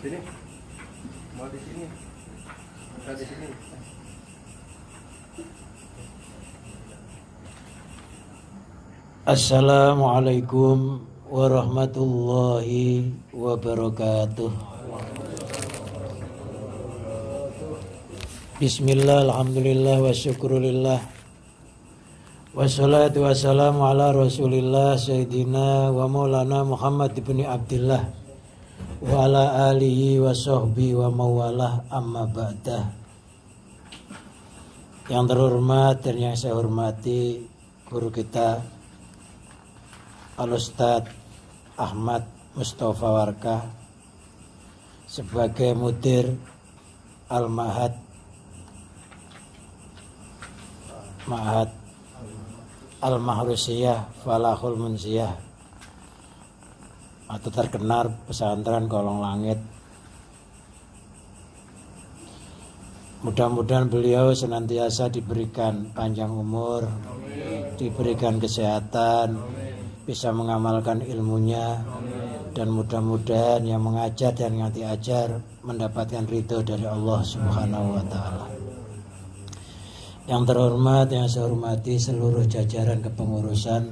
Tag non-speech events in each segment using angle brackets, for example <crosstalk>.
sini mau di sini mau di sini Assalamualaikum warahmatullahi wabarakatuh Bismillah, Alhamdulillah, wa syukurillah Wassalatu wassalamu ala rasulillah Sayyidina wa maulana Muhammad ibn Abdullah Wala alihi wa sohbi wa mawalah amma ba'dah yang terhormat dan yang saya hormati guru kita al Ahmad Mustafa Warka sebagai mudir Al-Mahad Ma'had Al-Mahrusiyah Falahul Munziyah atau terkenal pesantren kolong langit mudah-mudahan beliau senantiasa diberikan panjang umur Amin. diberikan kesehatan Amin. bisa mengamalkan ilmunya Amin. dan mudah-mudahan yang mengajar dan yang diajar mendapatkan ridho dari Allah Subhanahu wa taala yang terhormat yang saya hormati seluruh jajaran kepengurusan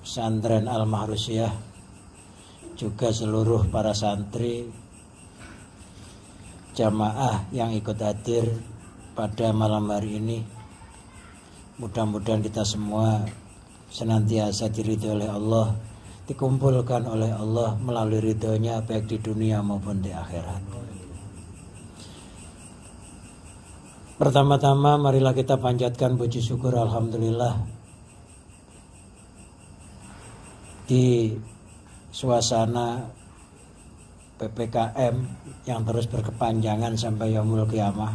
pesantren Al-Mahrusiyah juga seluruh para santri jamaah yang ikut hadir pada malam hari ini mudah-mudahan kita semua senantiasa diridhoi oleh Allah dikumpulkan oleh Allah melalui ridhonya baik di dunia maupun di akhirat pertama-tama marilah kita panjatkan puji syukur Alhamdulillah di suasana PPKM yang terus berkepanjangan sampai Yomul kiamah.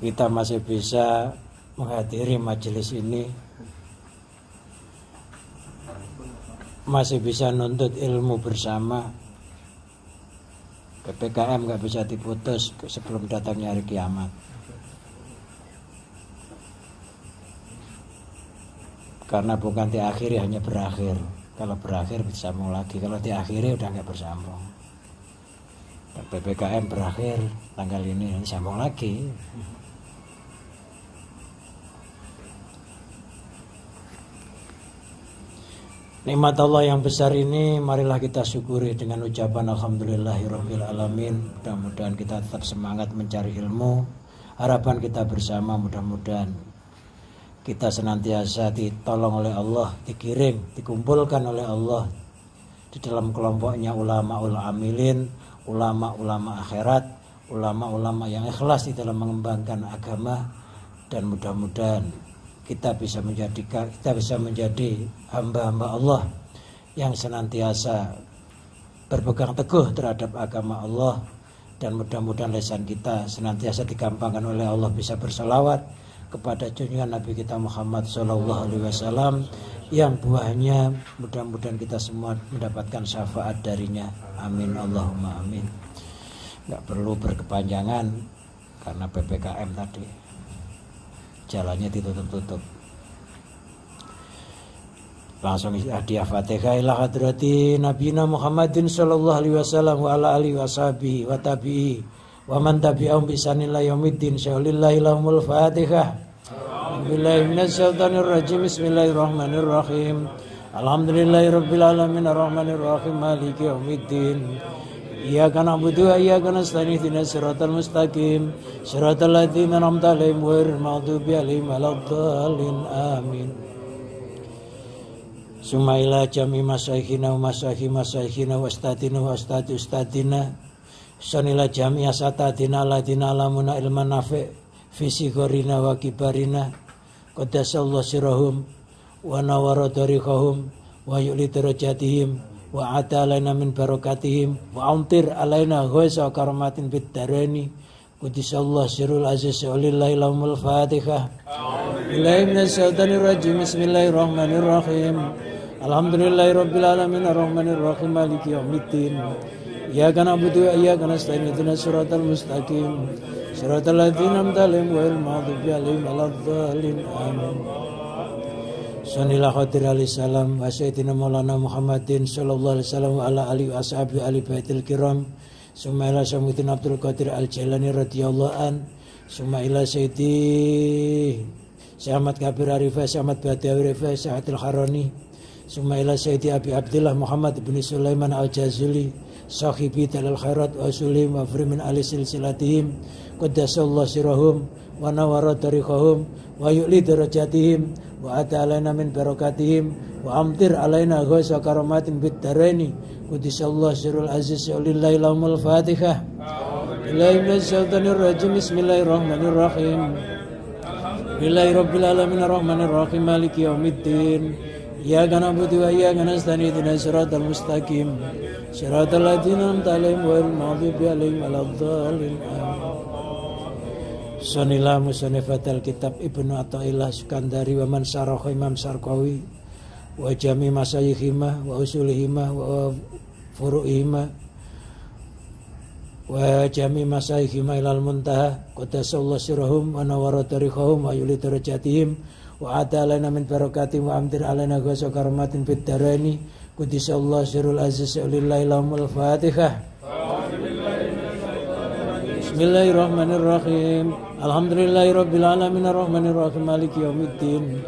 Kita masih bisa menghadiri majelis ini masih bisa nuntut ilmu bersama PPKM nggak bisa diputus sebelum datangnya hari kiamat. karena bukan diakhiri hanya berakhir kalau berakhir bersambung lagi kalau diakhiri udah nggak bersambung PPKM berakhir tanggal ini sambung lagi Nikmat Allah yang besar ini marilah kita syukuri dengan ucapan Alhamdulillahirrohmanirrohim Mudah-mudahan kita tetap semangat mencari ilmu. Harapan kita bersama mudah-mudahan kita senantiasa ditolong oleh Allah, dikirim, dikumpulkan oleh Allah di dalam kelompoknya ulama-ulama amilin, ulama-ulama akhirat, ulama-ulama yang ikhlas di dalam mengembangkan agama dan mudah-mudahan kita bisa menjadi kita bisa menjadi hamba-hamba Allah yang senantiasa berpegang teguh terhadap agama Allah dan mudah-mudahan lesan kita senantiasa digampangkan oleh Allah bisa bersalawat kepada junjungan Nabi kita Muhammad Shallallahu Alaihi Wasallam yang buahnya mudah-mudahan kita semua mendapatkan syafaat darinya. Amin Allahumma amin. Nggak perlu berkepanjangan karena ppkm tadi jalannya ditutup-tutup. Langsung hadiah Fatihah ila hadrati Nabi Muhammadin sallallahu alaihi wasallam wa ala alihi Wasabi wa tabi'i wa man tabi'ahum bi sanillah yaumiddin syaulillahi lahumul fatihah billahi minas syaitanir rajim bismillahirrahmanirrahim rabbil alamin arrahmanirrahim maliki yaumiddin Iyyaka na'budu wa iyyaka nasta'in ihdinas siratal mustaqim siratal ladzina an'amta alaihim ghairil maghdubi alaihim waladdallin amin Sumaila jami masaihina wa masaihi masaihina wa ustadina ustadina Sonila jamia sata dinala dinala muna ilman nafe visi gorina wa kibarina qadasallahu sirahum wa nawara dariqahum wa yu'li darajatihim wa alaina min barokatihim wa antir alaina ghaisa karamatin bid darani Qudisallah sirul aziz ulillahi lahumul fatihah Billahi minas syaitani rajim Bismillahirrahmanirrahim Alhamdulillahi rabbil alamin ar Maliki Ya إياك نعبد وإياك نستعين اهدنا الصراط المستقيم صراط الذين أنعمت عليهم غير المغضوب عليهم ولا الضالين آمين Sunilah khatir alaih salam wa sayyidina maulana Muhammadin sallallahu alaihi wasallam wa ala alihi wa ashabi ali baitil kiram summa ila Syamuddin Abdul Qadir Al-Jailani radhiyallahu an summa ila sayyidi Syahmat Kabir Arifah Syahmat Badawi arifah Syahatil Harani summa ila sayyidi Abi Abdullah Muhammad bin Sulaiman Al-Jazili sahibi dalal khairat wa sulim wa frimin ali silsilatihim qaddasallahu sirahum wa nawara tarikhahum wa yu'li darajatihim wa ata alaina min barakatihim wa amtir alaina ghasa karamatin bid daraini qaddasallahu sirul aziz lillahi lahumul fatihah Ilahi min syaitanir rajim bismillahirrahmanirrahim Billahi rabbil alamin arrahmanirrahim rahim maliki yaumiddin Iyyaka na'budu wa iyyaka nasta'in dinasirat al mustaqim صراط الذين أنعمت عليهم غير المغضوب عليهم ولا الضالين Sunilah Musanif Kitab Ibnu Atta'illah Sukandari wa man saroh Imam Sarkawi wa jami masayihimah wa usulihimah wa furu'ihimah wa jami masayihimah ilal muntaha qadasallah sirahum wa nawara tarikhahum wa yuli darajatihim wa ada alaina min barakatim wa amdir alaina ghasa karamatin fid darani Qudis Allah Sirul Aziz Ulillahi Lahumul Fatihah Bismillahirrahmanirrahim Maliki mustaqim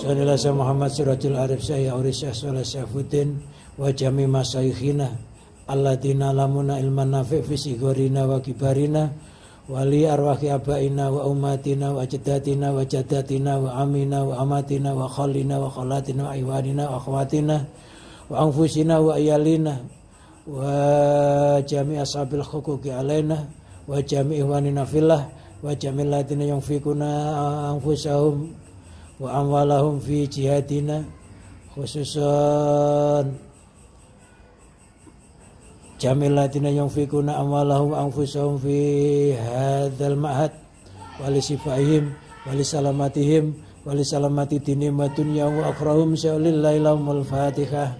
Sallallahu alaihi Muhammad Arif Syekh wa jami lamuna wali arwahi abaina wa umatina wa ajdatina wa jaddatina wa amina wa amatina wa khalina wa khalatina wa iwanina wa akhwatina wa anfusina wa ayalina wa jami ashabil hukuki alaina wa jami ihwanina fillah wa jami latina yang fikuna anfusahum wa amwalahum fi jihadina khususan jamil yang fikuna amalahum anfusahum fi hadzal ma'had wali sifaihim wali salamatihim wali salamati dini wa dunya wa akhrahum syaulillahi lahumul fatihah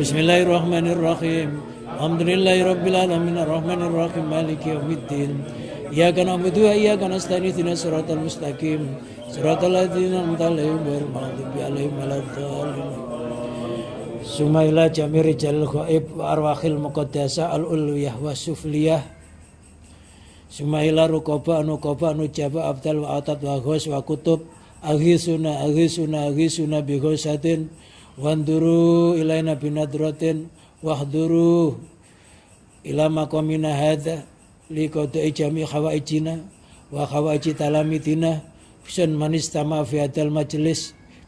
Bismillahirrahmanirrahim Alhamdulillahi rabbil alamin arrahmanirrahim maliki yaumiddin Iyyaka na'budu wa iyyaka nasta'in ihdinas siratal mustaqim siratal ladzina an'amta alaihim ghairil maghdubi alaihim waladdallin Sumaila Jamiri Jalil Ghaib wa Arwahil Muqaddasa Al-Ulwiyah wa Sufliyah Sumaila Rukoba Anu Nujaba Abdal wa Atat wa Ghos wa Kutub Aghisuna Aghisuna Aghisuna Wanduru ilaina binadrotin Wahduru ila makomina hadha Likodai jami khawaijina Wa khawaiji talamitina Husun manis tama fi majlis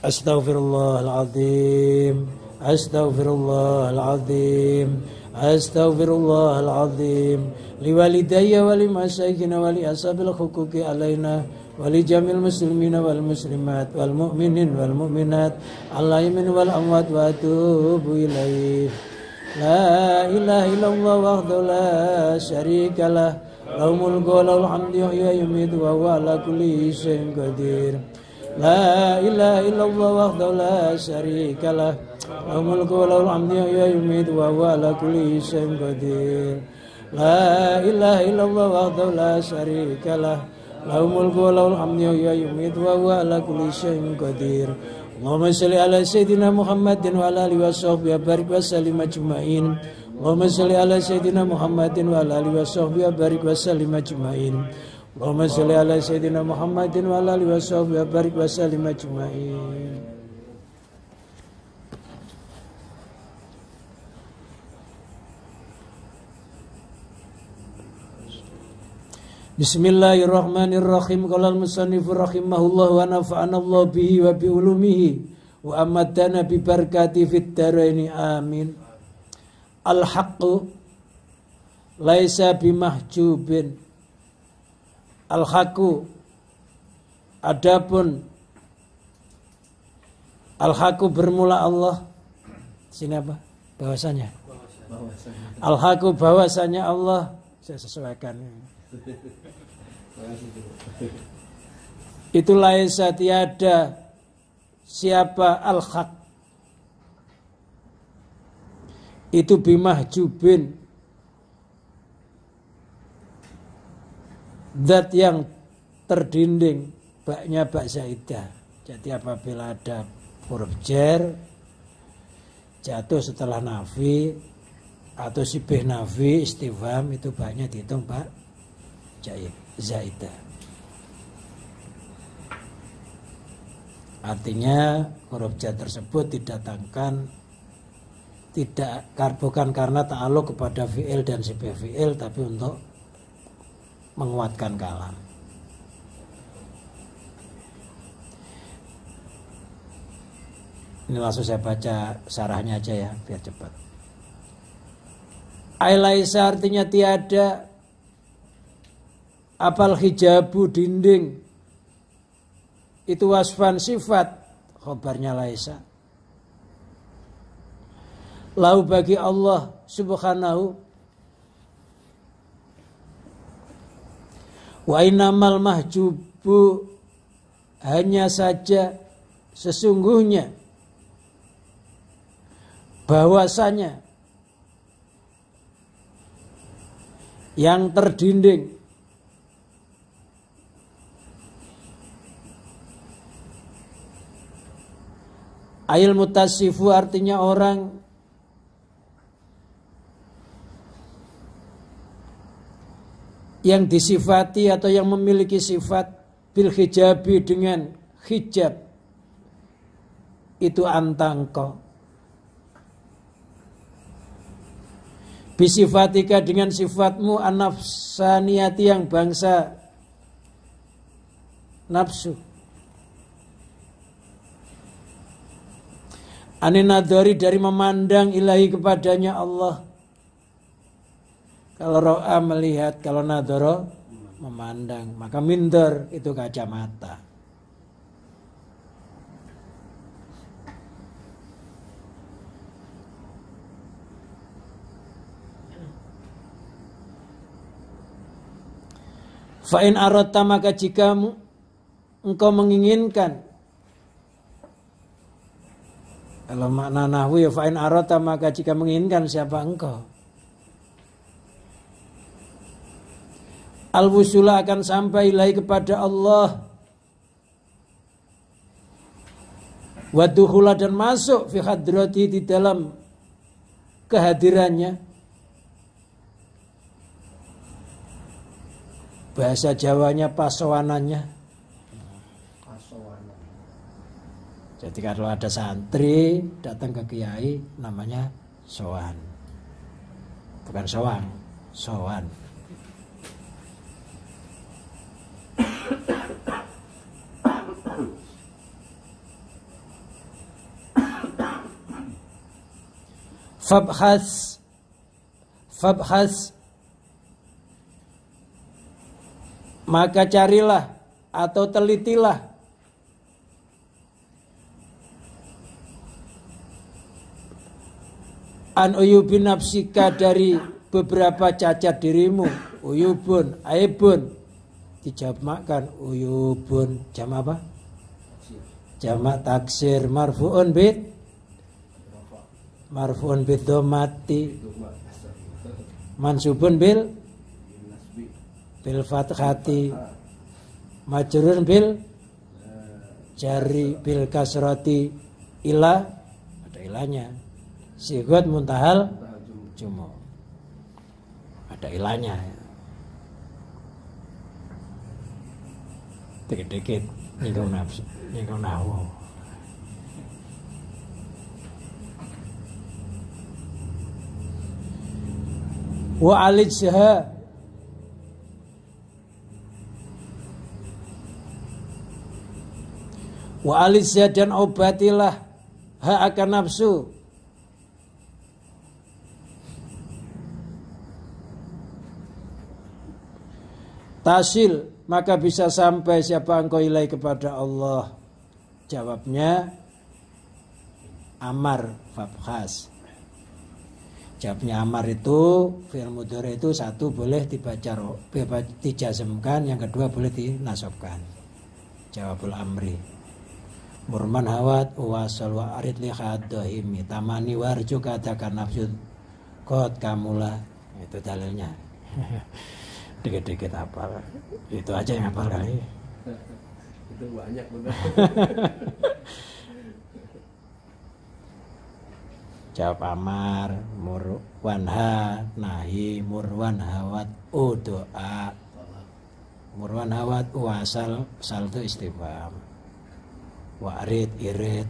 أستغفر الله العظيم أستغفر الله العظيم أستغفر الله العظيم لوالدي ولمشايخنا ولأصحاب الحقوق علينا ولجميع المسلمين والمسلمات والمؤمنين والمؤمنات الأيمن والأموات وأتوب إليه لا إله إلا الله وحده لا شريك له له الملك وله الحمد يحيي ويميت وهو على كل شيء قدير La ilaha illa wa akhda la sharika lah La mulku wa laul amdi ya ya kuli shayim qadir La ilaha illa wa akhda la sharika lah La mulku wa laul amdi ya ya kuli shayim qadir Allahumma salli ala Sayyidina Muhammadin wa ala alihi wa sahbihi barik wa salli majumain ala Sayyidina Muhammadin wa ala alihi wa barik wa اللهم Muhammadin على سيدنا محمد وعلى اله وصحبه وبارك وسلم اجمعين Bismillahirrahmanirrahim. Qala al-musannif rahimahullah wa nafa'ana bihi wa bi wa amatana bi barakati fid daraini amin. Al-haqqu laisa bimahjubin al-haku adapun al-haku bermula Allah sini apa bahwasanya al-haku bahwasanya Allah saya sesuaikan itu laisa tiada siapa al-haq itu bimah jubin zat yang terdinding baknya bak zaidah jadi apabila ada huruf jer jatuh setelah nafi atau sibih nafi istifham itu banyak dihitung bak zaidah artinya huruf jer tersebut didatangkan tidak bukan karena ta'aluk kepada fi'il dan sibih fi'il tapi untuk menguatkan kalam. Ini langsung saya baca sarahnya aja ya, biar cepat. Ailaisa artinya tiada. Apal hijabu dinding. Itu wasfan sifat. Khobarnya Laisa. Lau bagi Allah subhanahu Wa inamal mahjubu hanya saja sesungguhnya bahwasanya yang terdinding Ail mutasifu artinya orang yang disifati atau yang memiliki sifat bil hijabi dengan hijab itu antangko bisifatika dengan sifatmu anafsaniati yang bangsa nafsu aninadori dari memandang ilahi kepadanya Allah kalau ro'a melihat, kalau nadoro memandang. Maka minder itu kacamata. Fa'in arota maka jika engkau menginginkan kalau makna nahwu ya fa'in arota maka jika menginginkan siapa engkau Al-Wusula akan sampai ilahi kepada Allah Waduhula dan masuk fi hadrati di dalam kehadirannya Bahasa Jawanya pasowanannya Jadi kalau ada santri datang ke kiai namanya soan. Bukan soang, soan. فابحث فابحث maka carilah atau telitilah an uyubin nafsika dari beberapa cacat dirimu uyubun aibun dijamakkan uyubun jam apa jamak taksir marfuun bit marfuun mati mansubun bil bil fathati majrurun bil jari bil kasrati ila ada ilahnya, sigot muntahal Jumo ada ilahnya dikit-dikit nyinggung nafsu nyinggung nahu wa alijha wa alijha dan obatilah ha akan nafsu tasil maka bisa sampai siapa engkau ilai kepada Allah jawabnya amar fabkhas Jawabnya Amar itu fi'il mudhari itu satu boleh dibaca dijazmkan, yang kedua boleh dinasobkan. Jawabul amri. Murman hawat wasal wa arid li khadahimi tamani warju katakan nafsu kot kamula itu dalilnya <laughs> dikit-dikit apa itu aja yang apa kali itu banyak benar <laughs> jawab amar murwanha nahi murwan hawat u doa murwan hawat u asal sal itu istifham warid irid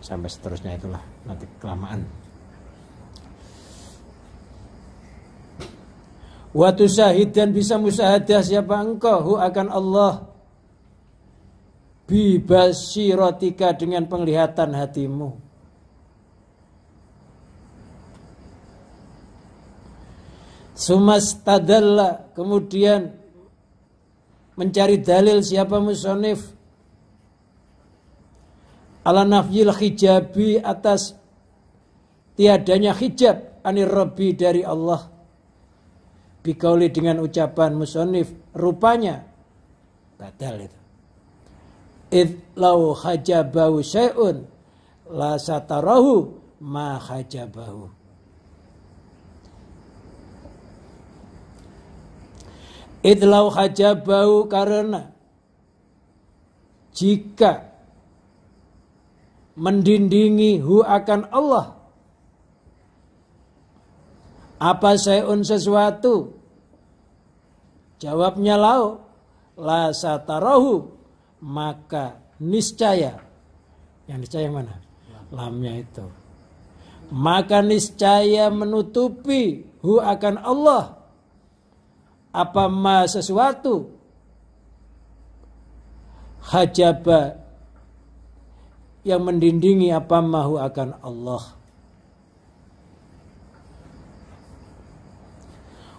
sampai seterusnya itulah nanti kelamaan Watu syahid dan bisa musahadah siapa engkau hu akan Allah Bibasirotika dengan penglihatan hatimu sumastadalla kemudian mencari dalil siapa musonif ala nafyil hijabi atas tiadanya hijab anir dari Allah bikauli dengan ucapan musonif rupanya batal itu Id lau hajabahu syai'un la satarahu ma hajabahu. Id lau hajabahu karena jika mendindingi hu akan Allah apa sayun sesuatu jawabnya lau la satarahu maka niscaya yang niscaya mana lamnya itu maka niscaya menutupi hu akan Allah apa ma sesuatu hajaba yang mendindingi apa mahu akan Allah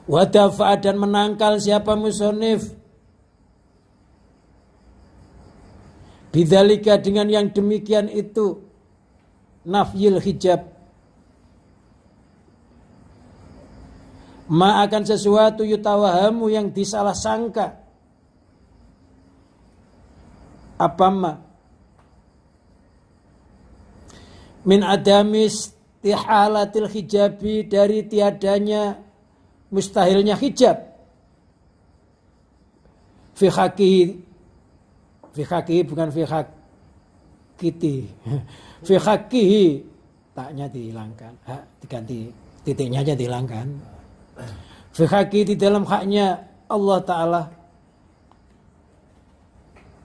wadafa dan menangkal siapa musonif Bidalika dengan yang demikian itu nafyil hijab ma akan sesuatu yutawahamu yang disalah sangka apa ma min adamis tihalatil hijabi dari tiadanya mustahilnya hijab fi fihaki bukan fihak kiti Fihaki taknya dihilangkan. Ha, diganti titiknya aja dihilangkan. fihaki di dalam haknya Allah Ta'ala.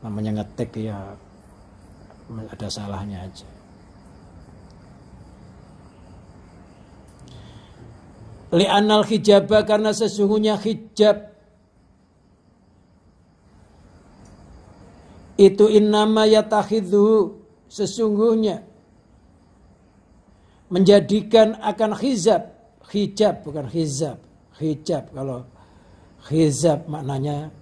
Namanya ngetik ya ada salahnya aja. Li'anal hijabah karena sesungguhnya hijab Itu innama yatakhidhu sesungguhnya menjadikan akan hijab hijab bukan hijab hijab kalau hijab maknanya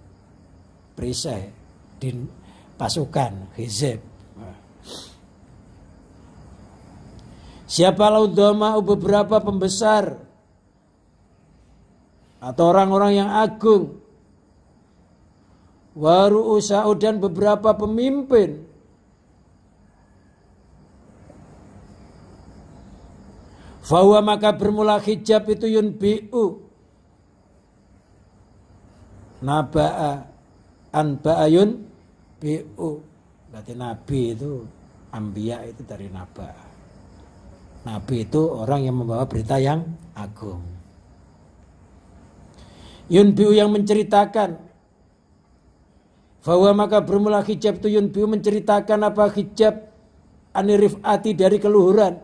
perisai din pasukan hijab siapa laudoma beberapa pembesar atau orang-orang yang agung Waru usa'u dan beberapa pemimpin Fawa maka bermula hijab itu yun yunbi'u Naba'a Anba'ayun bi'u Berarti Nabi itu Ambiya itu dari Naba'a Nabi itu orang yang membawa berita yang agung Yun Yunbi'u yang menceritakan Fawa maka bermula hijab tuyun biu menceritakan apa hijab anirifati dari keluhuran.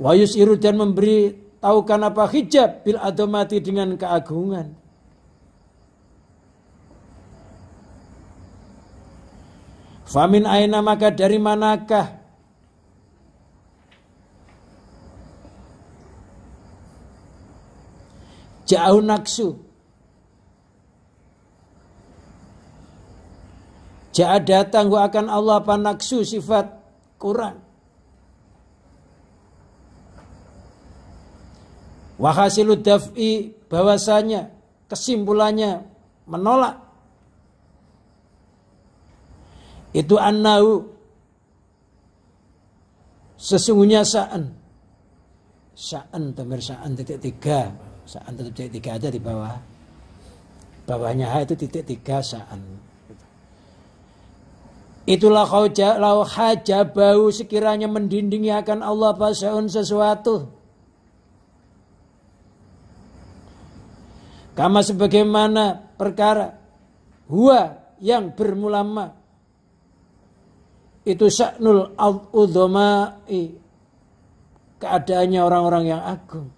Wayus iru dan memberi tahukan apa hijab bil adomati dengan keagungan. Famin aina maka dari manakah jauh naksu Jika datang gua akan Allah panaksu sifat Quran. Wahasilu daf'i bahwasanya kesimpulannya menolak itu annahu sesungguhnya sa'an sa'an tamir sa'an titik tiga sa'an titik tiga ada di bawah bawahnya itu titik tiga sa'an Itulah kau haja bau sekiranya mendindingi akan Allah pasaun sesuatu. Kama sebagaimana perkara huwa yang bermula ma. Itu al-udhoma'i. Keadaannya orang-orang yang agung.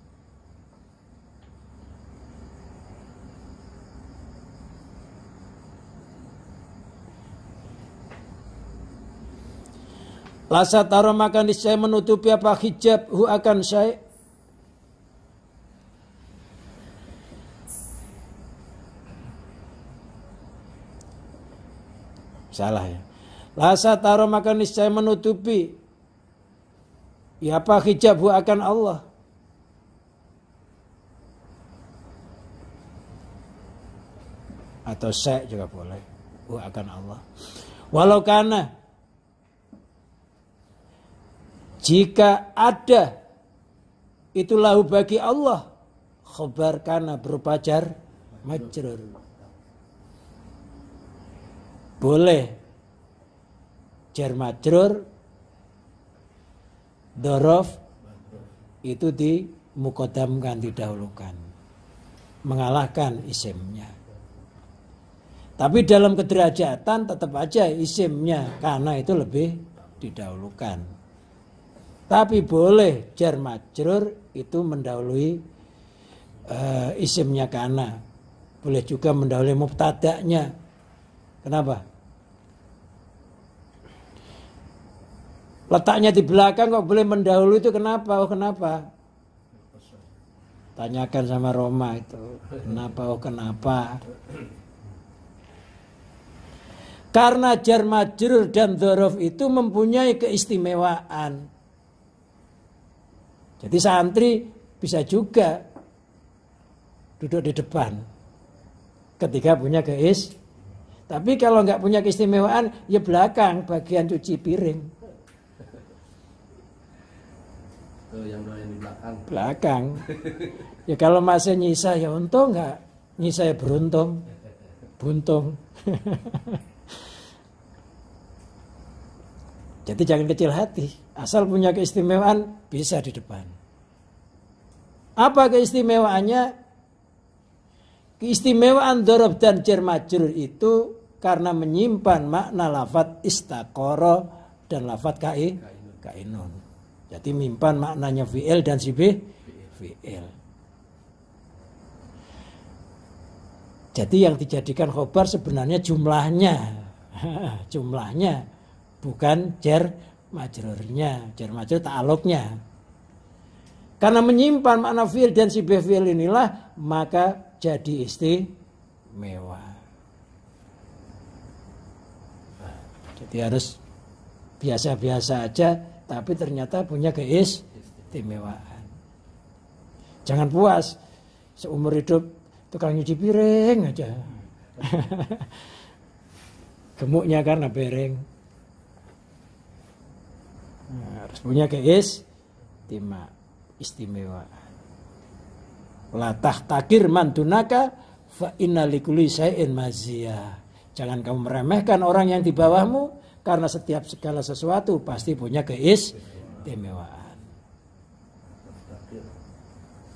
Lasa taro makan niscaya menutupi apa hijab hu akan saya. Salah ya. Lasa taro makan niscaya menutupi. Ya apa hijab hu akan Allah. Atau saya juga boleh. Hu akan Allah. Walau karena jika ada itulah bagi Allah khobar karena berpajar majrur. Boleh jar majrur dorof itu di mukodamkan didahulukan mengalahkan isimnya tapi dalam kederajatan tetap aja isimnya karena itu lebih didahulukan tapi boleh jar majrur itu mendahului uh, isimnya kana. Boleh juga mendahului mubtada'nya. Kenapa? Letaknya di belakang kok boleh mendahului itu kenapa? Oh kenapa? Tanyakan sama Roma itu. Kenapa? Oh kenapa? Karena jar majrur dan dzaraf itu mempunyai keistimewaan. Jadi santri bisa juga duduk di depan ketika punya keis. Tapi kalau nggak punya keistimewaan, ya belakang bagian cuci piring. Yang di belakang. Belakang. Ya kalau masih nyisa ya untung nggak, nyisa ya beruntung, buntung. <laughs> Jadi jangan kecil hati. Asal punya keistimewaan bisa di depan. Apa keistimewaannya? Keistimewaan dorob dan cermajur itu karena menyimpan makna lafat istakoro dan lafat kai kainun. Jadi menyimpan maknanya vl dan cb. fi'il. Jadi yang dijadikan khobar sebenarnya jumlahnya. <laughs> jumlahnya bukan jar majrurnya, jar majrur ta'aluknya. Karena menyimpan makna fi'il dan si fi'il inilah maka jadi istimewa. Jadi harus biasa-biasa aja tapi ternyata punya keis keistimewaan. Jangan puas seumur hidup tukang nyuci piring aja. <laughs> Gemuknya karena bereng. Nah, punya kayak is tima istimewa. Latah takir mantunaka fa innalikuli sayin mazia. Jangan kamu meremehkan orang yang di bawahmu karena setiap segala sesuatu pasti punya keistimewaan.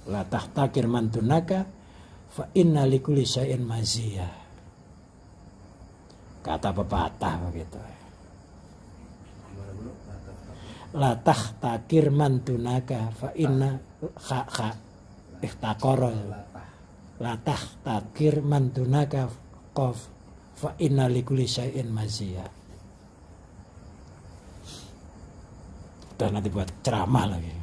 Latah takir mantunaka fa innalikuli sayin mazia. Kata pepatah begitu. Ya latah takir mantunaka fa inna kha kha ihtakoro latah takir mantunaka kof fa inna likuli syai'in maziyah udah nanti buat ceramah lagi <laughs>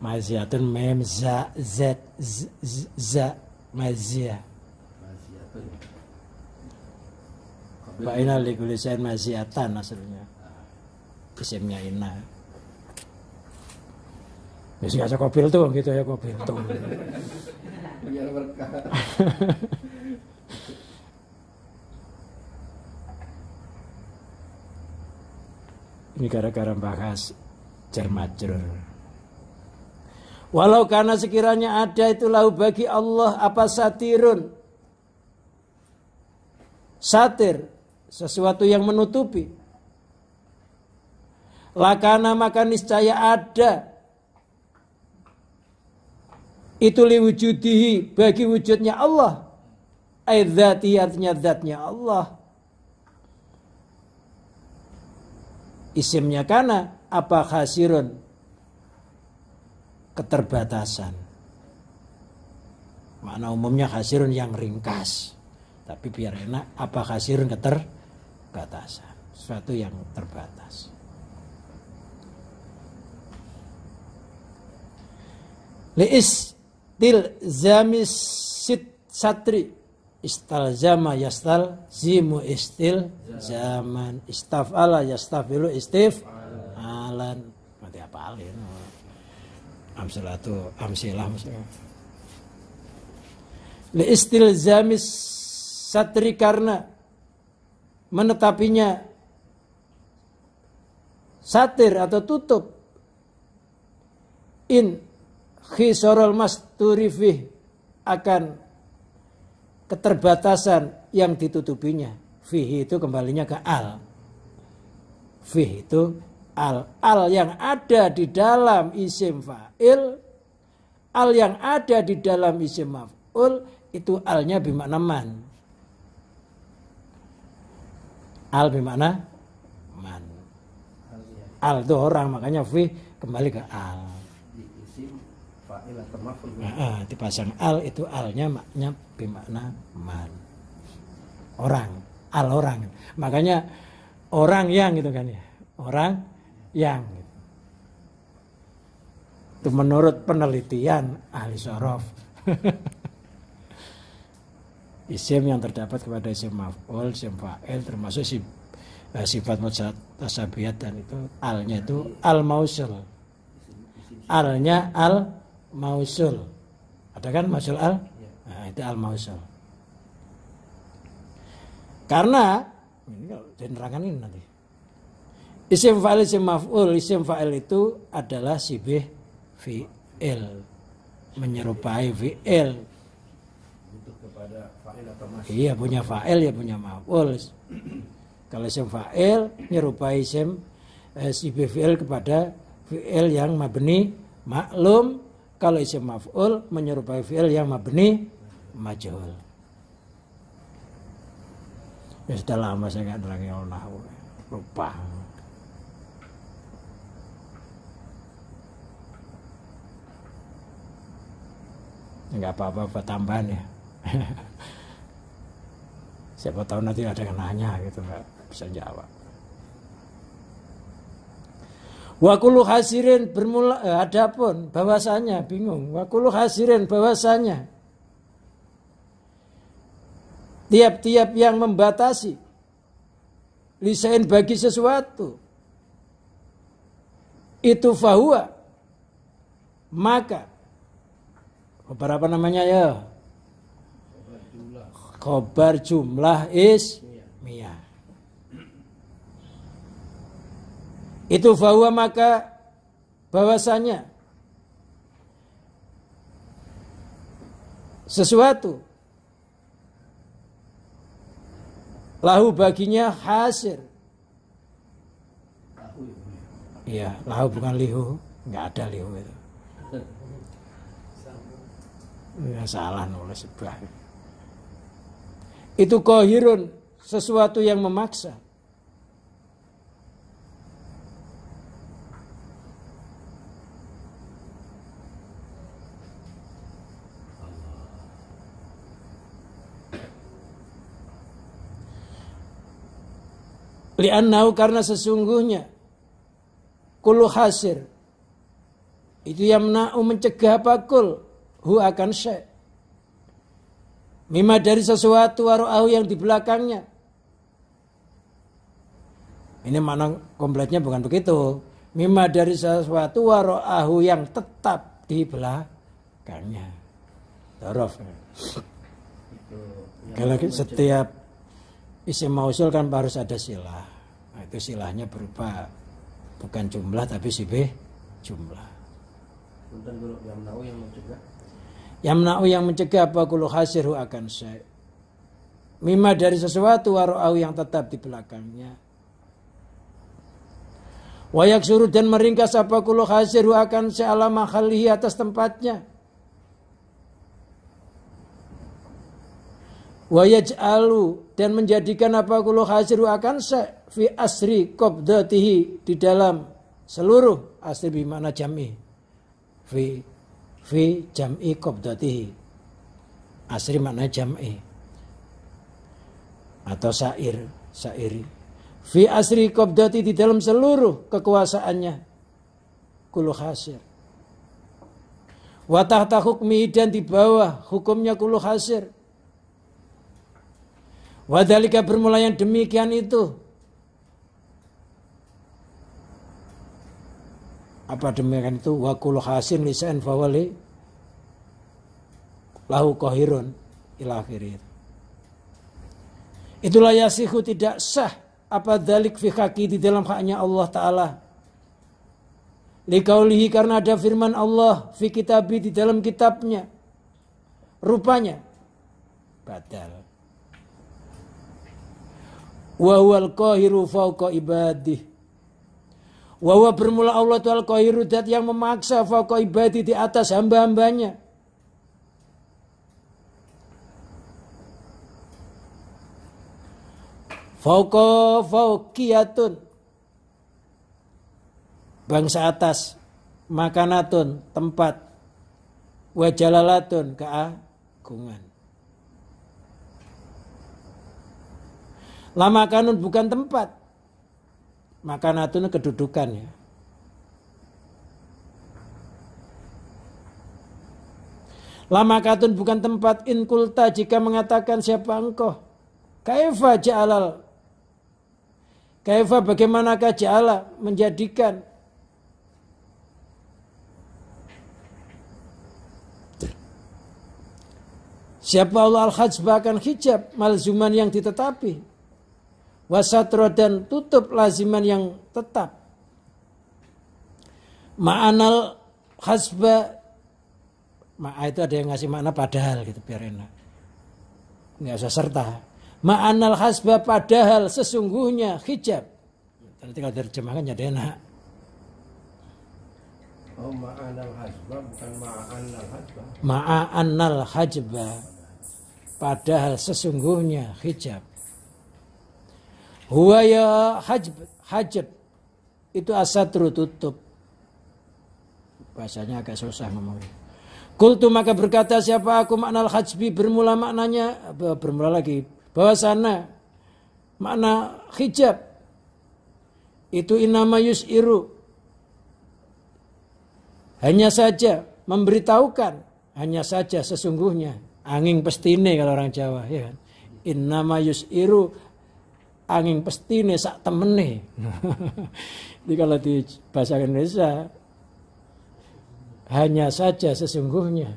Maziatun ya. mem za z z z mazia. Maziatun. Baina likulisain maksiatan asalnya Isimnya ina. Wis aja kopil tuh gitu ya kopil tuh. Biar berkah. Ini gara-gara bahas cermacur. Walau karena sekiranya ada itu lau bagi Allah apa satirun. Satir sesuatu yang menutupi. Lakana maka niscaya ada. Itu liwujudihi bagi wujudnya Allah. Aidzati artinya zatnya Allah. Isimnya kana apa khasirun. Keterbatasan. mana umumnya khasirun yang ringkas. Tapi biar enak apa khasirun keterbatasan batasan, sesuatu yang terbatas. Liis til zamis sit satri istal zama yastal zimu istil zaman istaf istafala yastafilu istif alan mati apa alin amsilah amsilah li istil zamis satri karena menetapinya satir atau tutup in khisorol masturifih akan keterbatasan yang ditutupinya. Fihi itu kembalinya ke al. fihi itu al. Al yang ada di dalam isim fa'il. Al yang ada di dalam isim maf'ul. Itu alnya bimakna man al bermakna man al itu orang makanya fi kembali ke al Nah, dipasang al itu alnya maknya bermakna man orang al orang makanya orang yang gitu kan ya orang yang gitu. itu menurut penelitian ahli sorof <laughs> isim yang terdapat kepada isim maf'ul, isim fa'il termasuk si, uh, sifat mujad tasabihat dan itu alnya itu al mausul. Alnya al mausul. Ada kan mausul al? Iya. Nah, itu al mausul. Karena ini diterangkan ini nanti. Isim fa'il isim maf'ul, isim fa'il itu adalah sibih fi'il menyerupai fi'il Iya punya fa'il ya punya maf'ul. Kalau isim fa'il nyerupai isim eh, si kepada fi'il yang mabni maklum. Kalau isim maf'ul menyerupai fi'il yang mabni majhul. Ya sudah lama saya nggak terangin Allah. Lupa. Enggak apa-apa apa tambahan ya. <laughs> siapa tahu nanti ada yang nanya gitu nggak bisa jawab Wakulu hasirin bermula eh, adapun bahwasanya bingung. Wakulu hasirin bahwasanya tiap-tiap yang membatasi lisain bagi sesuatu itu fahuwa maka beberapa namanya ya khobar jumlah is mia, Itu bahwa maka bahwasanya sesuatu lahu baginya hasir Iya, lahu bukan lihu, nggak ada lihu itu. <laughs> Ya, salah nulis sebab itu kohirun sesuatu yang memaksa Li'annau karena sesungguhnya Kulu hasir Itu yang menau mencegah pakul Hu akan syekh Mima dari sesuatu waru'ahu yang di belakangnya. Ini mana kompletnya bukan begitu. Mima dari sesuatu waru'ahu yang tetap di belakangnya. Dorof. Kalau setiap isim mausul kan harus ada silah. Nah, itu silahnya berupa bukan jumlah tapi sibih jumlah. Punten yang tahu yang juga yang Yamna'u yang mencegah apa bakulu hasirhu akan syai. Mima dari sesuatu waro'au yang tetap di belakangnya. Wayak suruh dan meringkas apa kulu hasirhu akan seala halih atas tempatnya. Wayaj'alu dan menjadikan apa kulu hasiru akan fi asri qabdatihi di dalam seluruh asri bimana jami fi jam'i qabdatihi asri makna jam'i atau sair sairi fi asri qabdati di dalam seluruh kekuasaannya kulu khasir wa tahta hukmi dan di bawah hukumnya kulu khasir wa bermula yang demikian itu apa demikian itu wakul hasin lisan fawali lahu kohirun ilafirin itulah yasihu tidak sah apa dalik fi di dalam haknya Allah Ta'ala likaulihi karena ada firman Allah fi kitabi di dalam kitabnya rupanya badal wa huwal qahiru fawqa ibadih Wawa bermula Allah Tuhal Qahiru yang memaksa fakoh ibadi di atas hamba-hambanya. Fauko faukiyatun. Bangsa atas. Makanatun, tempat. Wajalalatun, keagungan. Lama kanun bukan tempat itu kedudukan ya. Lama katun bukan tempat inkulta jika mengatakan siapa engkau. Kaifa ja'alal. Kaifa bagaimanakah ja'ala menjadikan. Siapa Allah al-hajbah akan hijab malzuman yang ditetapi wasatro dan tutup laziman yang tetap ma'anal hasba ma'a ah, itu ada yang ngasih makna padahal gitu biar enak nggak usah serta ma'anal hasba padahal sesungguhnya hijab nanti kalau terjemahkan jadi enak Oh, ma'anal hasba bukan ma'anal hasba. Ma'anal hajba. Padahal sesungguhnya hijab. Huwa ya hajb, hajb. Itu asatru tutup. Bahasanya agak susah ngomongnya. Kultu maka berkata siapa aku makna hajbi bermula maknanya eh, bermula lagi bahwa sana makna hijab itu inama yus'iru hanya saja memberitahukan hanya saja sesungguhnya angin pestine kalau orang Jawa ya kan? Inama yus'iru angin pestine sak temene. <laughs> Jadi kalau di bahasa Indonesia hanya saja sesungguhnya.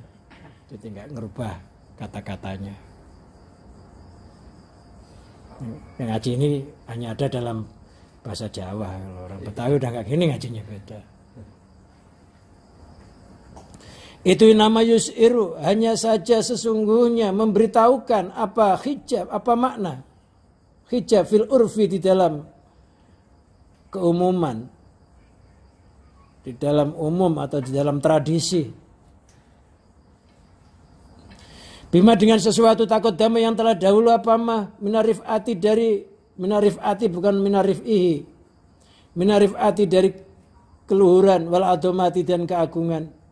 Jadi nggak ngerubah kata-katanya. Yang ngaji ini hanya ada dalam bahasa Jawa. Kalau orang iya. Betawi udah nggak gini ngajinya beda. Itu nama Yus'iru, hanya saja sesungguhnya memberitahukan apa hijab, apa makna hijab fil urfi di dalam keumuman di dalam umum atau di dalam tradisi Bima dengan sesuatu takut damai yang telah dahulu apa mah minarif ati dari minarif ati bukan minarif ihi minarif ati dari keluhuran wal adomati dan keagungan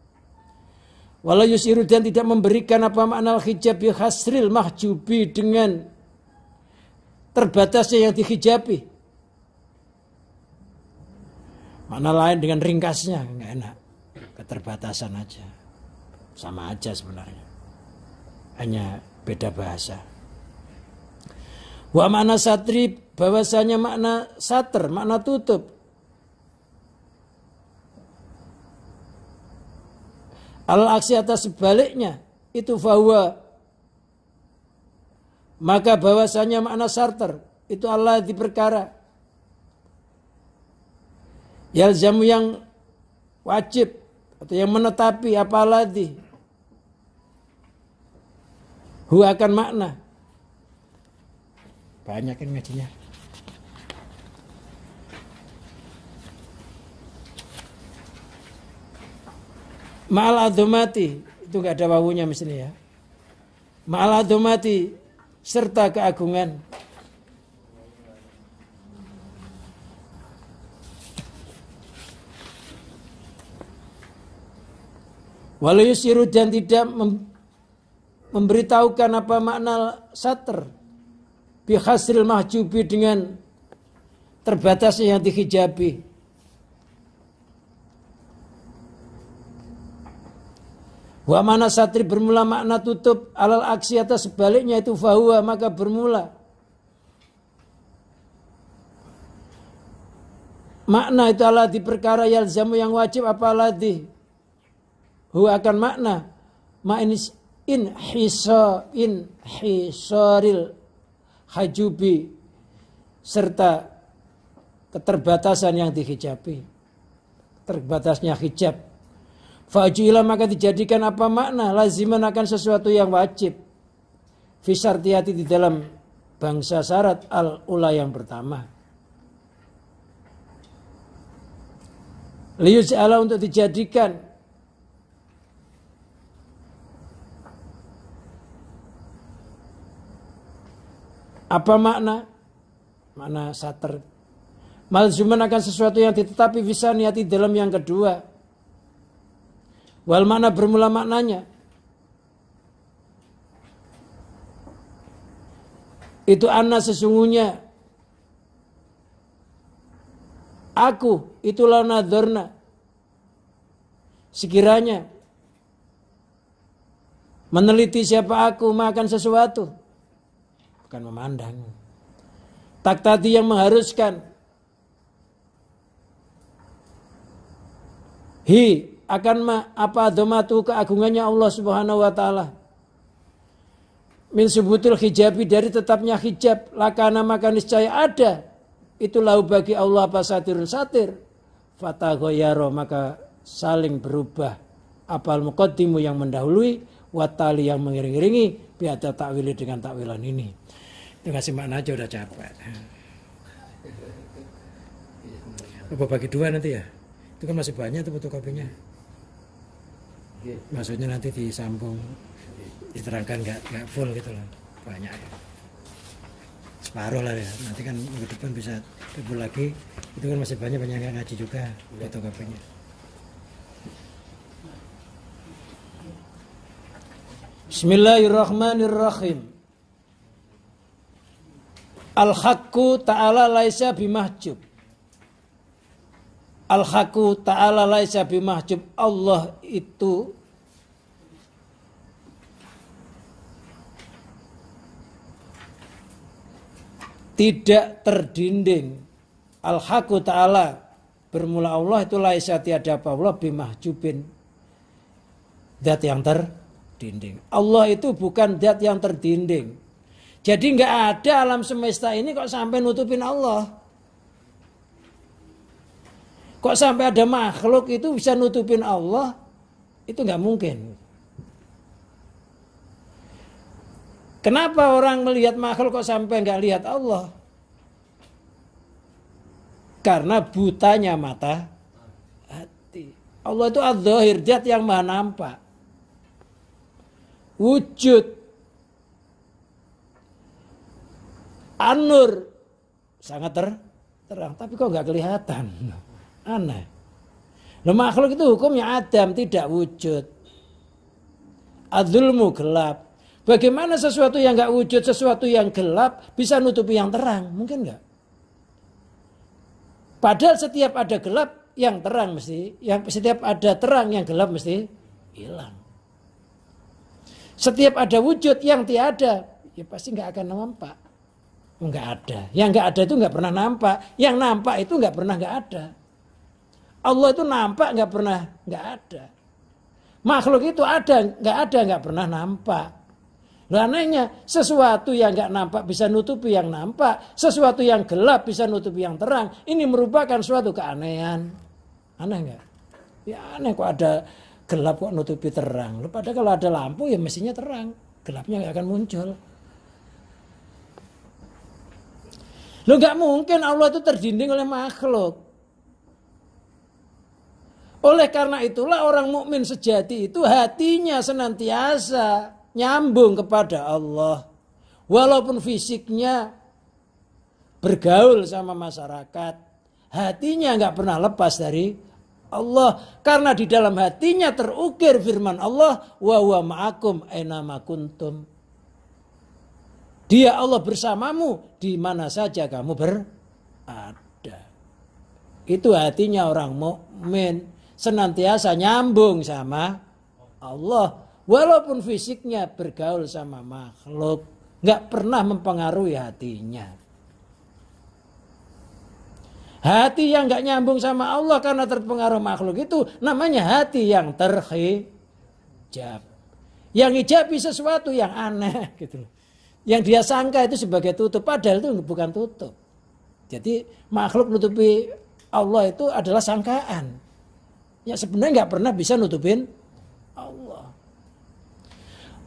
Walau yusiru dan tidak memberikan apa makna hijab ya hasril mahjubi dengan terbatasnya yang dihijabi. Mana lain dengan ringkasnya, nggak enak. Keterbatasan aja. Sama aja sebenarnya. Hanya beda bahasa. Wa makna satri bahwasanya makna sater, makna tutup. Al aksi atas sebaliknya itu bahwa maka bahwasanya makna sarter itu Allah di perkara. Yalzamu yang wajib atau yang menetapi apa ladhi. Hu akan makna. Banyak kan ngajinya. Ma'al adhumati Itu nggak ada wawunya misalnya ya. Ma'al adhumati serta keagungan. Walau yusiru dan tidak memberitahukan apa makna sater, bihasril mahjubi dengan terbatasnya yang dihijabi Wa mana satri bermula makna tutup alal aksi atas sebaliknya itu fahuwa maka bermula. Makna itu di perkara yalzamu yang wajib apa di Hu akan makna. Ma'nis in hisa in hisaril hajubi serta keterbatasan yang dihijabi. Terbatasnya hijab Fajilah maka dijadikan apa makna laziman akan sesuatu yang wajib. Fisartiati di dalam bangsa syarat al-ula yang pertama. Allah untuk dijadikan Apa makna? Makna sater. Malzuman akan sesuatu yang ditetapi bisa niati dalam yang kedua. Wal makna bermula maknanya. Itu anak sesungguhnya. Aku itulah nadorna. Sekiranya meneliti siapa aku makan sesuatu. Bukan memandang. tak tadi yang mengharuskan. Hi akan apa domatu keagungannya Allah Subhanahu wa taala. Min subutil hijabi dari tetapnya hijab lakana maka niscaya ada itu lau bagi Allah apa satirun satir fatagoyaro maka saling berubah apal muqaddimu yang mendahului watali yang mengiring-iringi biada takwili dengan takwilan ini itu ngasih makna aja udah capek Coba bagi dua nanti ya itu kan masih banyak tuh fotokopinya Iya. maksudnya nanti disambung diterangkan nggak nggak full gitu loh banyak ya separuh lah ya nanti kan minggu depan bisa tebu lagi itu kan masih banyak banyak yang ngaji juga iya. kopinya Bismillahirrahmanirrahim Al-Hakku ta'ala laisa bimahjub Al-Haku ta'ala laisa bimahjub Allah itu tidak terdinding Al-Haku ta'ala bermula Allah itu laisa tiada apa Allah bimahjubin zat yang terdinding Allah itu bukan zat yang terdinding jadi nggak ada alam semesta ini kok sampai nutupin Allah Kok sampai ada makhluk itu bisa nutupin Allah? Itu nggak mungkin. Kenapa orang melihat makhluk kok sampai nggak lihat Allah? Karena butanya mata hati. Allah itu adzohir jat yang maha nampak. Wujud. Anur. Sangat ter terang. Tapi kok nggak kelihatan? Aneh. Loh makhluk itu hukumnya adam, tidak wujud. Adzulmu gelap. Bagaimana sesuatu yang nggak wujud, sesuatu yang gelap bisa nutupi yang terang? Mungkin nggak? Padahal setiap ada gelap yang terang mesti, yang setiap ada terang yang gelap mesti hilang. Setiap ada wujud yang tiada, ya pasti nggak akan nampak. Nggak ada. Yang nggak ada itu nggak pernah nampak. Yang nampak itu nggak pernah nggak ada. Allah itu nampak nggak pernah nggak ada. Makhluk itu ada, nggak ada, nggak pernah nampak. Lah sesuatu yang nggak nampak bisa nutupi yang nampak, sesuatu yang gelap bisa nutupi yang terang. Ini merupakan suatu keanehan. Aneh nggak? Ya aneh kok ada gelap kok nutupi terang. Padahal kalau ada lampu ya mestinya terang, gelapnya nggak akan muncul. Lo nggak mungkin Allah itu terdinding oleh makhluk. Oleh karena itulah orang mukmin sejati itu hatinya senantiasa nyambung kepada Allah. Walaupun fisiknya bergaul sama masyarakat, hatinya nggak pernah lepas dari Allah karena di dalam hatinya terukir firman Allah wa wa ma'akum enama kuntum. Dia Allah bersamamu di mana saja kamu berada. Itu hatinya orang mukmin senantiasa nyambung sama Allah walaupun fisiknya bergaul sama makhluk nggak pernah mempengaruhi hatinya Hati yang nggak nyambung sama Allah karena terpengaruh makhluk itu namanya hati yang terhijab. Yang hijabi sesuatu yang aneh <laughs> gitu Yang dia sangka itu sebagai tutup padahal itu bukan tutup. Jadi makhluk menutupi Allah itu adalah sangkaan. Ya sebenarnya nggak pernah bisa nutupin Allah.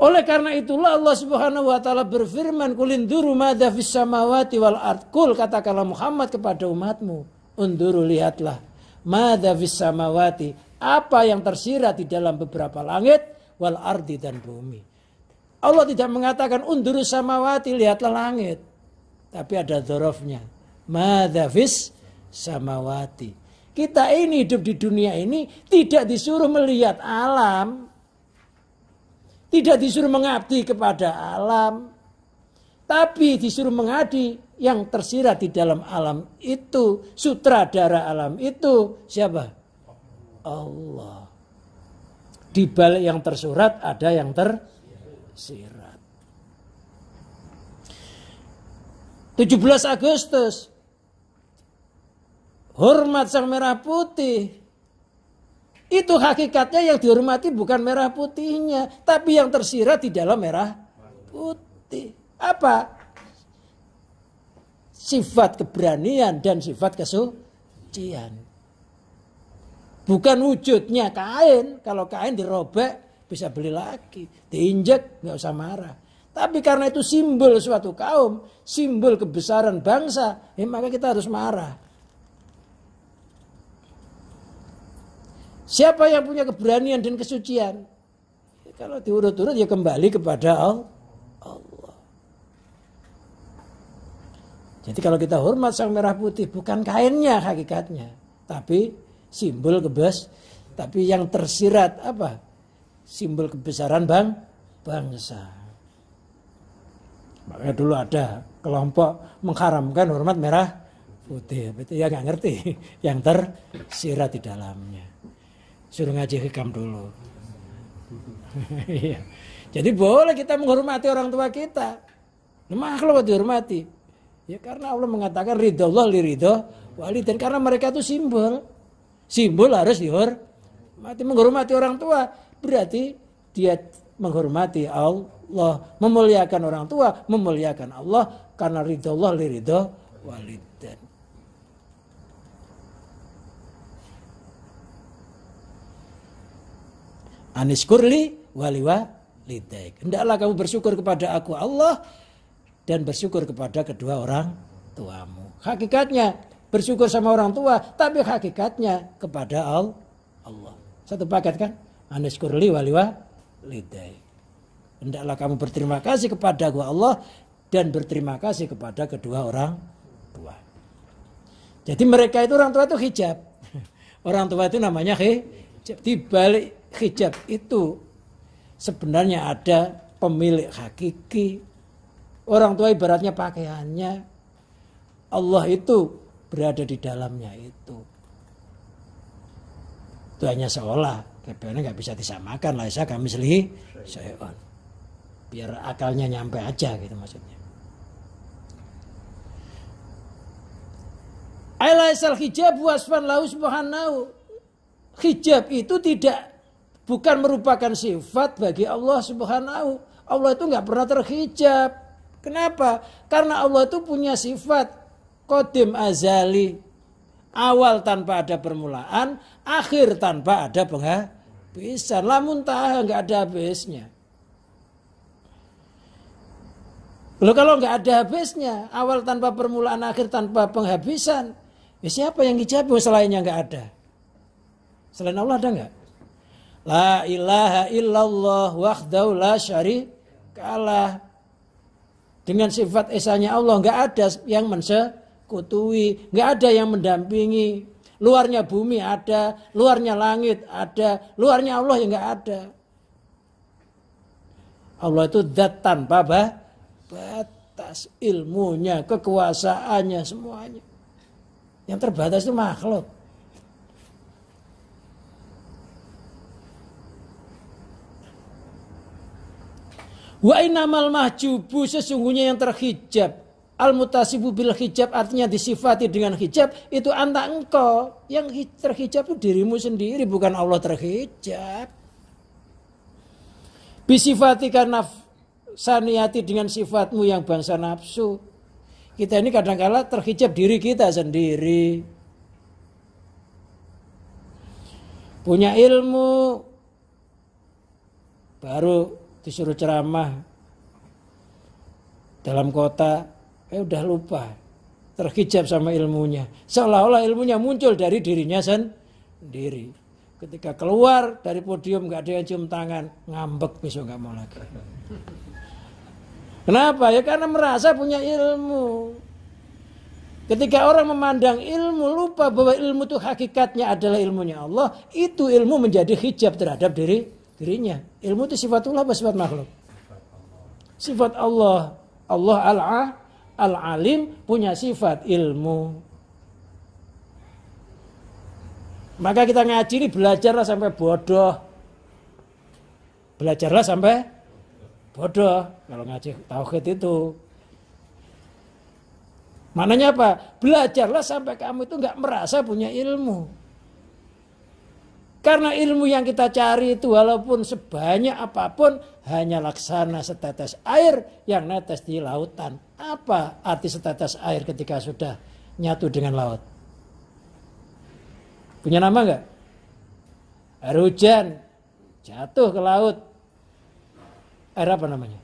Oleh karena itulah Allah Subhanahu wa taala berfirman kulinduru madza fis samawati wal ard. Kul katakanlah Muhammad kepada umatmu, unduru lihatlah madza fis samawati, apa yang tersirat di dalam beberapa langit wal ardi dan bumi. Allah tidak mengatakan unduru samawati, lihatlah langit. Tapi ada dorofnya, madafis samawati kita ini hidup di dunia ini tidak disuruh melihat alam. Tidak disuruh mengabdi kepada alam. Tapi disuruh mengadi yang tersirat di dalam alam itu. Sutradara alam itu siapa? Allah. Di balik yang tersurat ada yang tersirat. 17 Agustus hormat sang merah putih. Itu hakikatnya yang dihormati bukan merah putihnya, tapi yang tersirat di dalam merah putih. Apa? Sifat keberanian dan sifat kesucian. Bukan wujudnya kain, kalau kain dirobek bisa beli lagi, diinjek nggak usah marah. Tapi karena itu simbol suatu kaum, simbol kebesaran bangsa, ya maka kita harus marah. Siapa yang punya keberanian dan kesucian? Ya, kalau diurut-urut ya kembali kepada Allah. Jadi kalau kita hormat sang merah putih bukan kainnya hakikatnya, tapi simbol kebes, tapi yang tersirat apa? Simbol kebesaran bang bangsa. Makanya dulu ada kelompok mengharamkan hormat merah putih. Betul ya nggak ngerti <laughs> yang tersirat di dalamnya suruh ngaji hikam dulu. Iya. Jadi boleh kita menghormati orang tua kita. Makhluk dihormati. Ya karena Allah mengatakan ridho Allah li ridho wali dan karena mereka itu simbol. Simbol harus dihormati. Menghormati orang tua berarti dia menghormati Allah, memuliakan orang tua, memuliakan Allah karena ridho Allah li ridho walid. Kurli waliwa lidaik. Hendaklah kamu bersyukur kepada aku Allah dan bersyukur kepada kedua orang tuamu. Hakikatnya bersyukur sama orang tua, tapi hakikatnya kepada Allah. Satu paket kan? Kurli waliwa lidaik. Hendaklah kamu berterima kasih kepada Aku Allah dan berterima kasih kepada kedua orang tua. Jadi mereka itu orang tua itu hijab. <laughs> Orang tua itu namanya hijab. Di balik hijab itu sebenarnya ada pemilik hakiki. Orang tua ibaratnya pakaiannya. Allah itu berada di dalamnya itu. Itu hanya seolah. Kebetulan nggak bisa disamakan. Laisa kami selih. on, Biar akalnya nyampe aja gitu maksudnya. Alaisal hijab wasfan lau subhanahu. Hijab itu tidak bukan merupakan sifat bagi Allah Subhanahu. Allah itu nggak pernah terhijab. Kenapa? Karena Allah itu punya sifat kodim azali. Awal tanpa ada permulaan, akhir tanpa ada penghabisan. Lamun taha nggak ada habisnya. Lalu kalau nggak ada habisnya, awal tanpa permulaan, akhir tanpa penghabisan, ya siapa yang hijab oh, selainnya nggak ada? Selain Allah ada nggak? La ilaha illallah wahdahu la kalah. Dengan sifat esanya Allah nggak ada yang mensekutui, nggak ada yang mendampingi. Luarnya bumi ada, luarnya langit ada, luarnya Allah yang nggak ada. Allah itu zat tanpa bah, batas ilmunya, kekuasaannya semuanya. Yang terbatas itu makhluk. Wa inamal mahjubu sesungguhnya yang terhijab. Al mutasibu bil hijab artinya disifati dengan hijab itu anta engkau. Yang terhijab itu dirimu sendiri bukan Allah terhijab. Bisifati karena saniati dengan sifatmu yang bangsa nafsu. Kita ini kadang-kala terhijab diri kita sendiri. Punya ilmu baru disuruh ceramah dalam kota, eh udah lupa, terhijab sama ilmunya. Seolah-olah ilmunya muncul dari dirinya sendiri. Ketika keluar dari podium nggak ada yang cium tangan, ngambek besok nggak mau lagi. Kenapa? Ya karena merasa punya ilmu. Ketika orang memandang ilmu lupa bahwa ilmu itu hakikatnya adalah ilmunya Allah, itu ilmu menjadi hijab terhadap diri dirinya. Ilmu itu sifatullah apa sifat makhluk? Sifat Allah. Allah al ah al -alim punya sifat ilmu. Maka kita ngaji ini belajarlah sampai bodoh. Belajarlah sampai bodoh. Kalau ngaji tauhid itu. Maknanya apa? Belajarlah sampai kamu itu nggak merasa punya ilmu. Karena ilmu yang kita cari itu walaupun sebanyak apapun hanya laksana setetes air yang netes di lautan. Apa arti setetes air ketika sudah nyatu dengan laut? Punya nama enggak? Air hujan jatuh ke laut. Air apa namanya?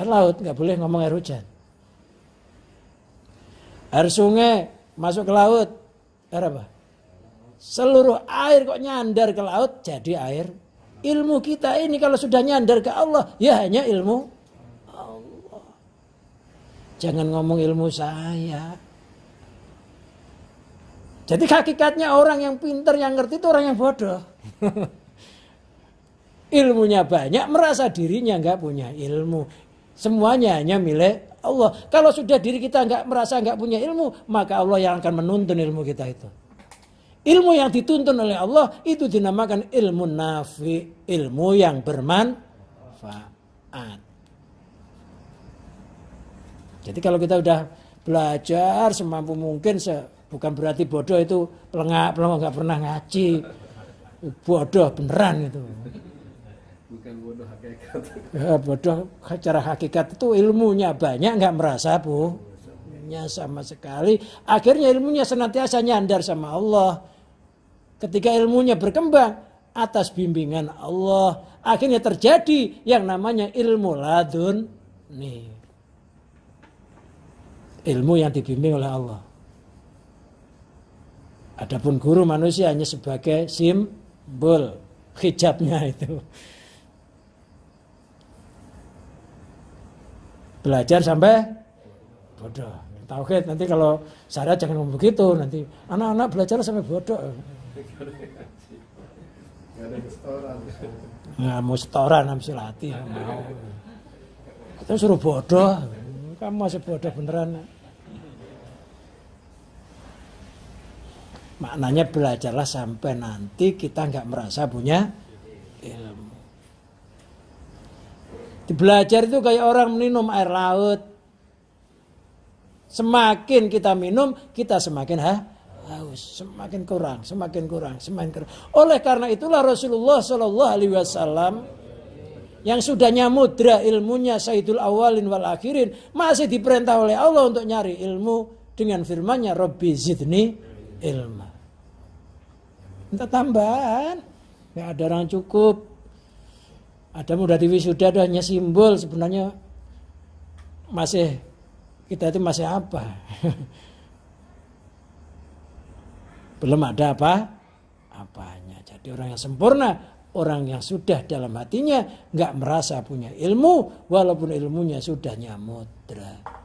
Air laut enggak boleh ngomong air hujan. Air sungai masuk ke laut. Air apa? Seluruh air kok nyandar ke laut jadi air. Ilmu kita ini kalau sudah nyandar ke Allah ya hanya ilmu Allah. Jangan ngomong ilmu saya. Jadi hakikatnya orang yang pinter, yang ngerti itu orang yang bodoh. <laughs> Ilmunya banyak, merasa dirinya nggak punya ilmu. Semuanya hanya milik Allah. Kalau sudah diri kita nggak merasa nggak punya ilmu, maka Allah yang akan menuntun ilmu kita itu. Ilmu yang dituntun oleh Allah itu dinamakan ilmu nafi, ilmu yang bermanfaat. Jadi kalau kita sudah belajar semampu mungkin se bukan berarti bodoh itu pelengak pelengak nggak pernah ngaji bodoh beneran itu bukan bodoh hakikat ya, bodoh cara hakikat itu ilmunya banyak nggak merasa bu ilmunya sama sekali akhirnya ilmunya senantiasa nyandar sama Allah Ketika ilmunya berkembang atas bimbingan Allah, akhirnya terjadi yang namanya ilmu ladun nih. Ilmu yang dibimbing oleh Allah. Adapun guru manusia hanya sebagai simbol hijabnya itu. Belajar sampai bodoh. Tauhid nanti kalau syarat jangan begitu nanti anak-anak belajar sampai bodoh. Nah, setoran habis latih mau. Kita suruh bodoh. Kamu masih bodoh beneran. Maknanya belajarlah sampai nanti kita nggak merasa punya ilmu. Belajar itu kayak orang minum air laut. Semakin kita minum, kita semakin ha, haus, semakin kurang, semakin kurang, semakin kurang. Oleh karena itulah Rasulullah Shallallahu Alaihi Wasallam yang sudah nyamudra ilmunya Sayyidul Awalin wal Akhirin masih diperintah oleh Allah untuk nyari ilmu dengan Firmannya nya zidni ilma. Minta tambahan. ya ada orang cukup. Ada muda di wisuda hanya simbol sebenarnya masih kita itu masih apa? <laughs> belum ada apa apanya. Jadi orang yang sempurna, orang yang sudah dalam hatinya nggak merasa punya ilmu walaupun ilmunya sudah nyamudra.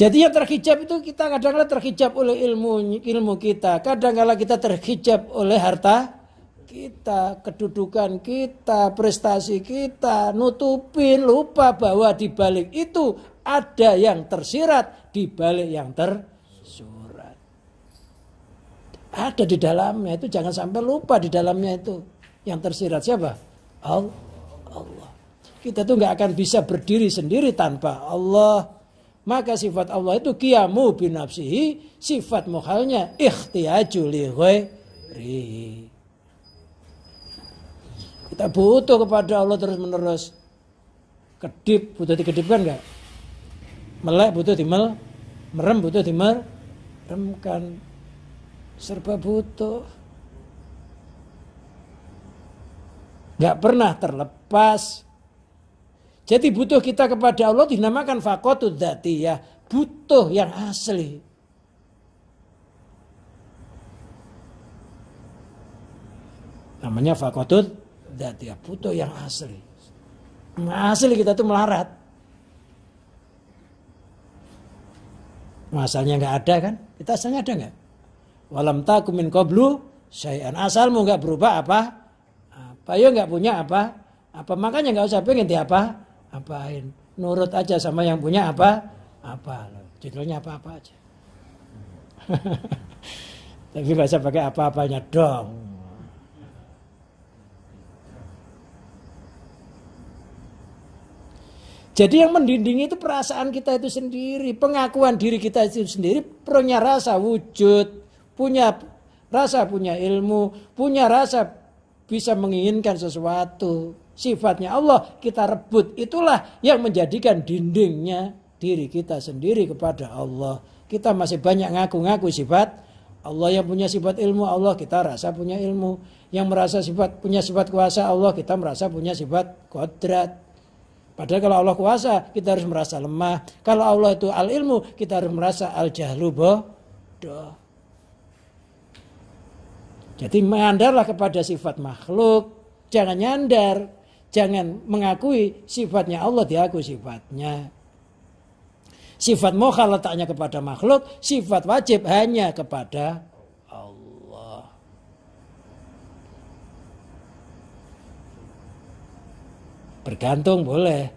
Jadi yang terhijab itu kita kadang-kadang terhijab oleh ilmu ilmu kita, kadang-kadang kita terhijab oleh harta kita, kedudukan kita, prestasi kita, nutupin lupa bahwa di balik itu ada yang tersirat, di balik yang tersurat. Ada di dalamnya itu jangan sampai lupa di dalamnya itu yang tersirat siapa? Allah. Allah Kita tuh nggak akan bisa berdiri sendiri tanpa Allah. Maka sifat Allah itu kiamu binafsihi, sifat mukhalnya ikhtiyaju li kita butuh kepada Allah terus menerus. Kedip butuh dikedipkan enggak? Melek butuh dimel, merem butuh dimel, remkan. Serba butuh. Enggak pernah terlepas. Jadi butuh kita kepada Allah dinamakan fakotu ya, butuh yang asli. namanya fakotut zat ya puto yang asli. Asli kita tuh melarat. Masalnya nggak ada kan? Kita asalnya ada nggak? Walam taku min sayan syai'an. Asalmu nggak berubah apa? Apa? yo ya nggak punya apa? Apa? Makanya nggak usah pengen apa? Apain? Nurut aja sama yang punya apa? Apa? Judulnya apa-apa aja. <laughs> Tapi bahasa pakai apa-apanya dong. Jadi yang mendinding itu perasaan kita itu sendiri, pengakuan diri kita itu sendiri, punya rasa wujud, punya rasa punya ilmu, punya rasa bisa menginginkan sesuatu. Sifatnya Allah kita rebut, itulah yang menjadikan dindingnya diri kita sendiri kepada Allah. Kita masih banyak ngaku-ngaku sifat Allah yang punya sifat ilmu Allah kita rasa punya ilmu yang merasa sifat punya sifat kuasa Allah kita merasa punya sifat kodrat Padahal kalau Allah kuasa, kita harus merasa lemah. Kalau Allah itu al-ilmu, kita harus merasa al-jahlu bodoh. Jadi mengandarlah kepada sifat makhluk, jangan nyandar, jangan mengakui sifatnya Allah diakui sifatnya. Sifat mokha letaknya kepada makhluk, sifat wajib hanya kepada Bergantung boleh.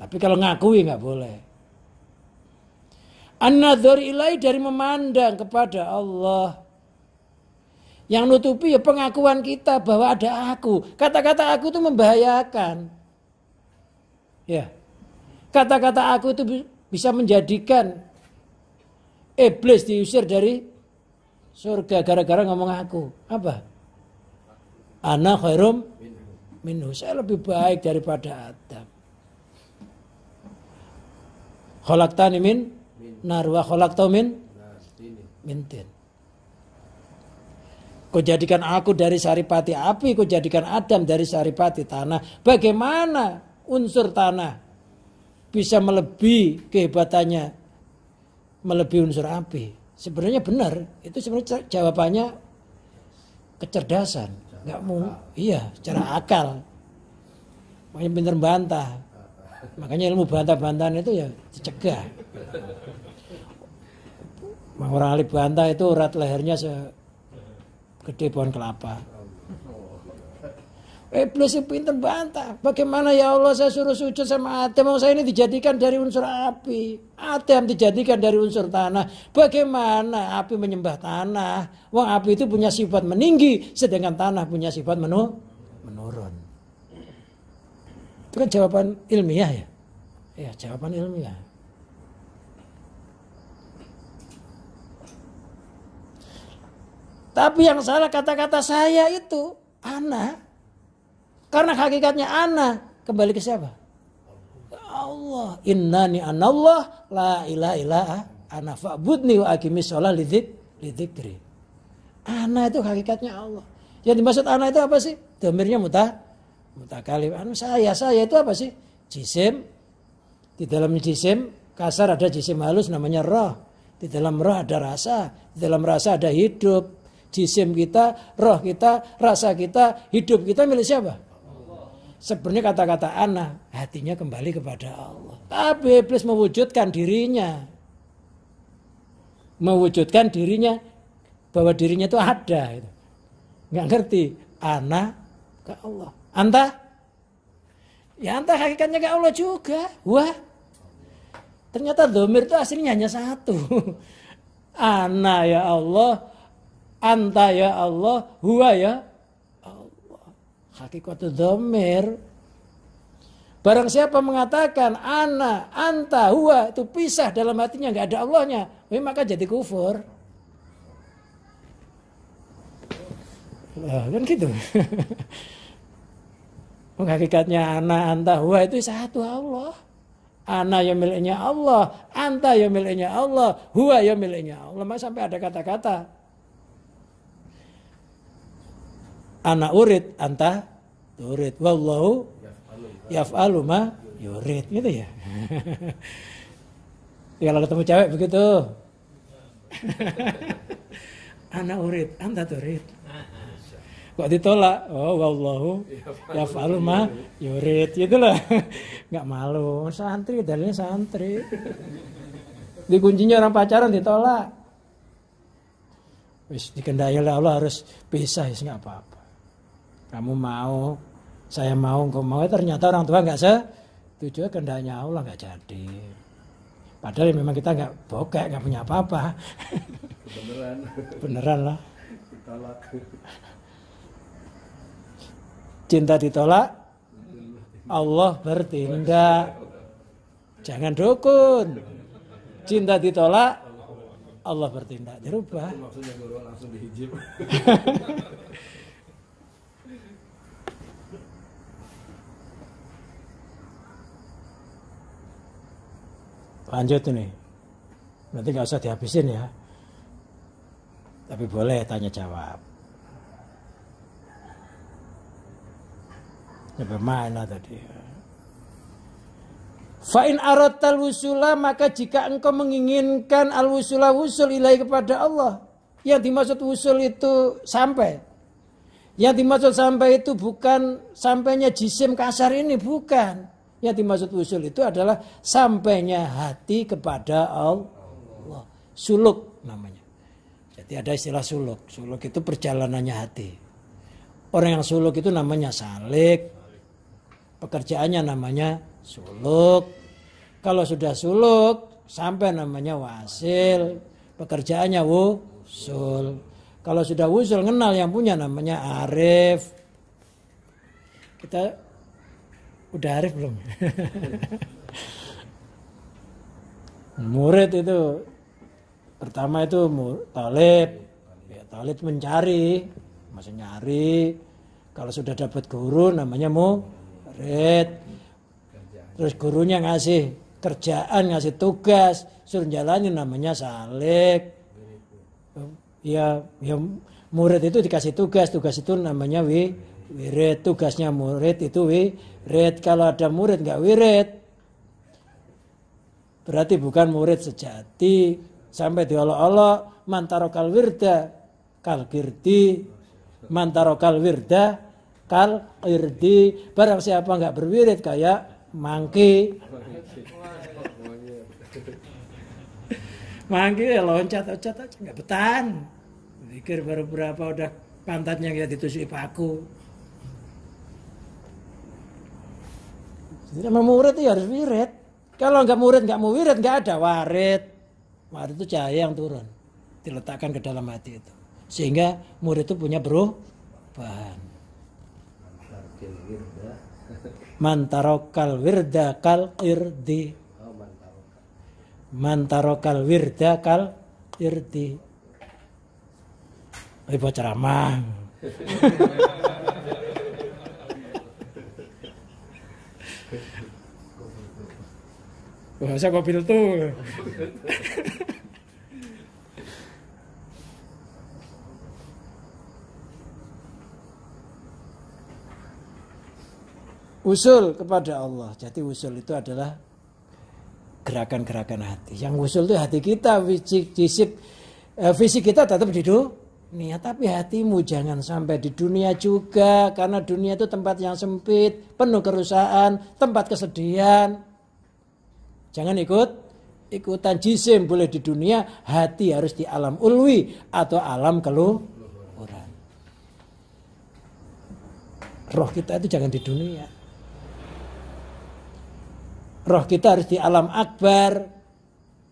Tapi kalau ngakui nggak boleh. An-nadhar ilai dari memandang kepada Allah. Yang nutupi ya pengakuan kita bahwa ada aku. Kata-kata aku itu membahayakan. Ya. Kata-kata aku itu bisa menjadikan iblis diusir dari surga gara-gara ngomong aku. Apa? Ana khairum minhu. Oh, saya lebih baik daripada Adam. tani min narwa kholak min mintin. Kau jadikan aku dari saripati api, kau jadikan Adam dari saripati tanah. Bagaimana unsur tanah bisa melebihi kehebatannya, melebihi unsur api? Sebenarnya benar, itu sebenarnya jawabannya kecerdasan nggak mau iya secara akal makanya pinter bantah makanya ilmu bantah-bantahan itu ya dicegah orang alih bantah itu urat lehernya segede pohon kelapa Iblis itu pinter bantah. Bagaimana ya Allah saya suruh sujud sama Adam. Saya ini dijadikan dari unsur api. Adam dijadikan dari unsur tanah. Bagaimana api menyembah tanah. Wah api itu punya sifat meninggi. Sedangkan tanah punya sifat menu menurun. Itu kan jawaban ilmiah ya. Ya jawaban ilmiah. Tapi yang salah kata-kata saya itu anak karena hakikatnya ana kembali ke siapa? Allah. Innani anallah la ilaha illa ana fa'budni wa aqimis shalah lidzikri. Ana itu hakikatnya Allah. Yang dimaksud ana itu apa sih? Damirnya muta mutakalim. Anu saya, saya itu apa sih? Jisim. Di dalam jisim kasar ada jisim halus namanya roh. Di dalam roh ada rasa, di dalam rasa ada hidup. Jisim kita, roh kita, rasa kita, hidup kita milik siapa? sebenarnya kata-kata anak hatinya kembali kepada Allah. Tapi iblis mewujudkan dirinya. Mewujudkan dirinya bahwa dirinya itu ada. Gitu. Nggak ngerti. Anak ke Allah. Anta? Ya anta hakikatnya ke Allah juga. Wah. Ternyata domir itu aslinya hanya satu. <laughs> Ana ya Allah. Anta ya Allah. Huwa ya hakikat dhamir barang siapa mengatakan ana anta huwa itu pisah dalam hatinya nggak ada Allahnya maka jadi kufur Nah, kan gitu. Menghakikatnya <laughs> ana anta huwa itu satu Allah. Ana yang miliknya Allah, anta yang miliknya Allah, huwa yang miliknya Allah. sampai ada kata-kata Anak urid anta turid wallahu yaf'alu ma yurid gitu ya <laughs> kalau ketemu cewek begitu <laughs> anak urid anta turid kok ditolak oh wallahu yaf'alu ma yurid gitu loh <laughs> nggak malu santri dalilnya santri Di kuncinya orang pacaran ditolak wis dikendali oleh Allah harus pisah ya nggak apa-apa kamu mau saya mau engkau mau eh, ternyata orang tua nggak setuju kendaknya Allah nggak jadi padahal ya memang kita nggak bokek nggak punya apa-apa beneran beneran lah ditolak cinta ditolak Allah bertindak jangan dukun cinta ditolak Allah bertindak dirubah maksudnya langsung dihijib <laughs> lanjut ini nanti nggak usah dihabisin ya tapi boleh tanya jawab sampai mana tadi Fa'in arat wusula maka jika engkau menginginkan al wusula wusul ilahi kepada Allah yang dimaksud wusul itu sampai yang dimaksud sampai itu bukan sampainya jisim kasar ini bukan yang dimaksud usul itu adalah sampainya hati kepada Allah. Suluk namanya. Jadi ada istilah suluk. Suluk itu perjalanannya hati. Orang yang suluk itu namanya salik. Pekerjaannya namanya suluk. Kalau sudah suluk, sampai namanya wasil. Pekerjaannya wusul. Kalau sudah wusul, kenal yang punya namanya arif. Kita udah arif belum? murid itu pertama itu talib ya, talib mencari masih nyari kalau sudah dapat guru namanya murid terus gurunya ngasih kerjaan ngasih tugas suruh jalani namanya salik ya ya murid itu dikasih tugas tugas itu namanya wi wirid tugasnya murid itu wirid kalau ada murid nggak wirid berarti bukan murid sejati sampai diolok-olok mantarokal wirda kal kirdi mantarokal wirda kal kirdi barang siapa nggak berwirid kayak mangki mangki ya loncat-loncat aja nggak betan pikir baru berapa udah pantatnya kita ditusuk paku Jadi memang murid itu ya harus wirid. Kalau nggak murid nggak mau wirid nggak ada warid. Warid itu cahaya yang turun diletakkan ke dalam hati itu sehingga murid itu punya bro bahan. Mantarokal wirda kal irdi. Mantarokal wirda kal irdi. Ibu ceramah. <laughs> bahasa kopi tuh. usul kepada Allah. Jadi usul itu adalah gerakan-gerakan hati. Yang usul itu hati kita, fisik, fisik, eh, fisik kita tetap di dunia, tapi hatimu jangan sampai di dunia juga, karena dunia itu tempat yang sempit, penuh kerusakan, tempat kesedihan. Jangan ikut ikutan jisim boleh di dunia, hati harus di alam ulwi atau alam keluhuran. Roh kita itu jangan di dunia. Roh kita harus di alam akbar.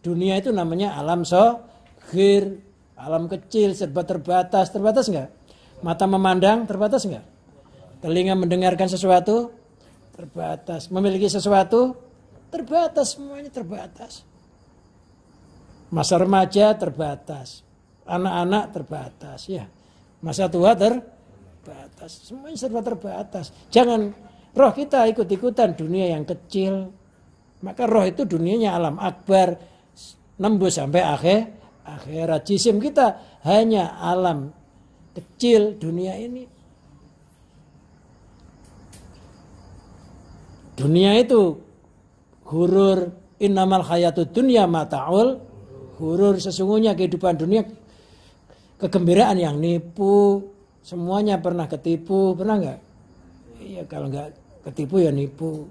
Dunia itu namanya alam sohir, alam kecil, serba terbatas. Terbatas enggak? Mata memandang terbatas enggak? Telinga mendengarkan sesuatu terbatas. Memiliki sesuatu Terbatas semuanya terbatas. Masa remaja terbatas. Anak-anak terbatas ya. Masa tua terbatas. Semuanya serba terbatas. Jangan roh kita ikut-ikutan dunia yang kecil. Maka roh itu dunianya alam akbar. Nembus sampai akhir akhirat. Jisim kita hanya alam kecil dunia ini. Dunia itu hurur innamal hayatud dunya mataul hurur sesungguhnya kehidupan dunia kegembiraan yang nipu semuanya pernah ketipu pernah nggak iya kalau nggak ketipu ya nipu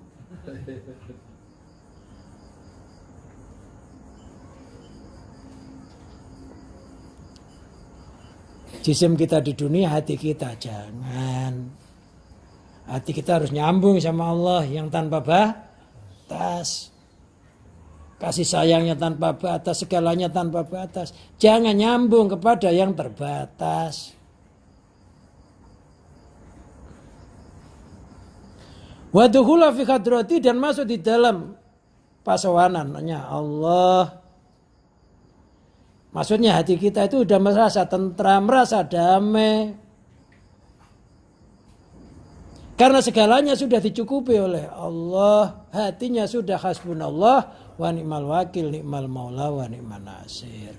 jisim kita di dunia hati kita jangan hati kita harus nyambung sama Allah yang tanpa bah batas. Kasih sayangnya tanpa batas, segalanya tanpa batas. Jangan nyambung kepada yang terbatas. Waduhula fi khadrati dan masuk di dalam pasawanannya Allah. Maksudnya hati kita itu sudah merasa tentram, merasa damai. Karena segalanya sudah dicukupi oleh Allah hatinya sudah hasbunallah wa ni'mal wakil ni'mal maula wa ni'mal nasir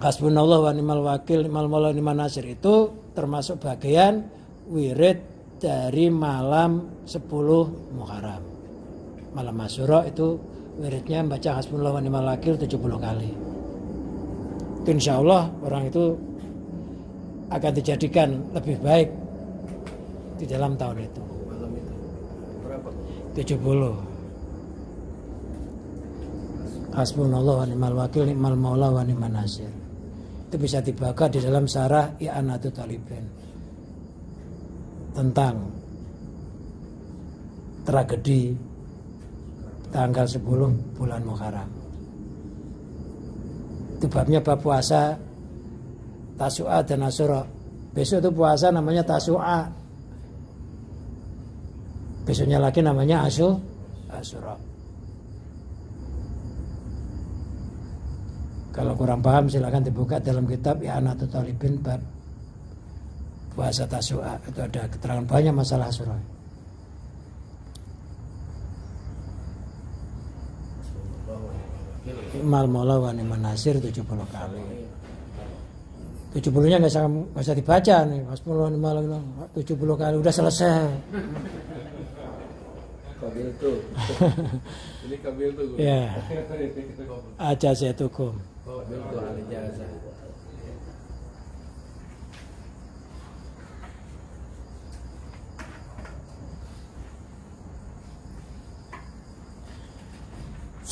hasbunallah wa ni'mal wakil ni'mal maula wa ni'mal nasir itu termasuk bagian wirid dari malam 10 Muharram malam Asyura itu wiridnya membaca hasbunallah wa ni'mal wakil 70 kali insya Allah orang itu akan dijadikan lebih baik di dalam tahun itu 70 Hasbunallah wa ni'mal wakil ni'mal maula wa ni'mal nasir itu bisa dibaca di dalam syarah I'anatu Taliban tentang tragedi tanggal 10 bulan Muharram itu babnya bab puasa Tasu'a dan Asura besok itu puasa namanya Tasu'a Besoknya lagi namanya Asyur asura Kalau kurang paham silahkan dibuka dalam kitab Ya tali Talibin Bab Puasa Tasua itu ada keterangan banyak masalah asura Mal mola wa Nasir 70 kali. 70-nya nggak usah, nggak dibaca nih, pas puluhan malam 70 kali udah selesai. Kabil tuh. <laughs> Ini kabil tuh. Ya. <laughs> Aja saya tukum.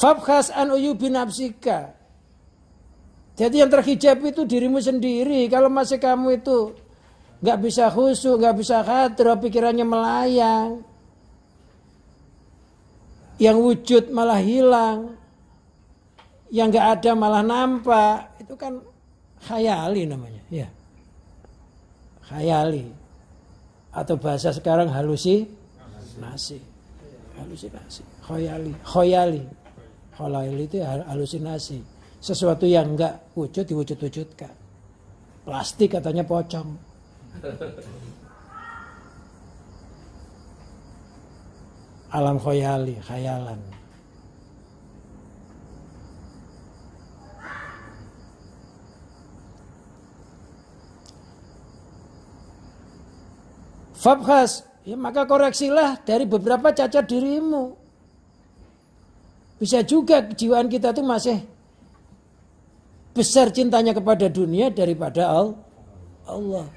Fabkhas an uyubi nafsika jadi yang terhijab itu dirimu sendiri. Kalau masih kamu itu nggak bisa khusyuk, nggak bisa khatir, pikirannya melayang. Yang wujud malah hilang. Yang nggak ada malah nampak. Itu kan khayali namanya. Ya. Khayali. Atau bahasa sekarang halusi. Nasi. Halusinasi. Khayali. Khayali. Khayali itu ya, halusinasi sesuatu yang enggak wujud diwujud-wujudkan. Plastik katanya pocong. Alam khoyali, khayalan. Fabhas, ya maka koreksilah dari beberapa cacat dirimu. Bisa juga kejiwaan kita itu masih besar cintanya kepada dunia daripada Allah.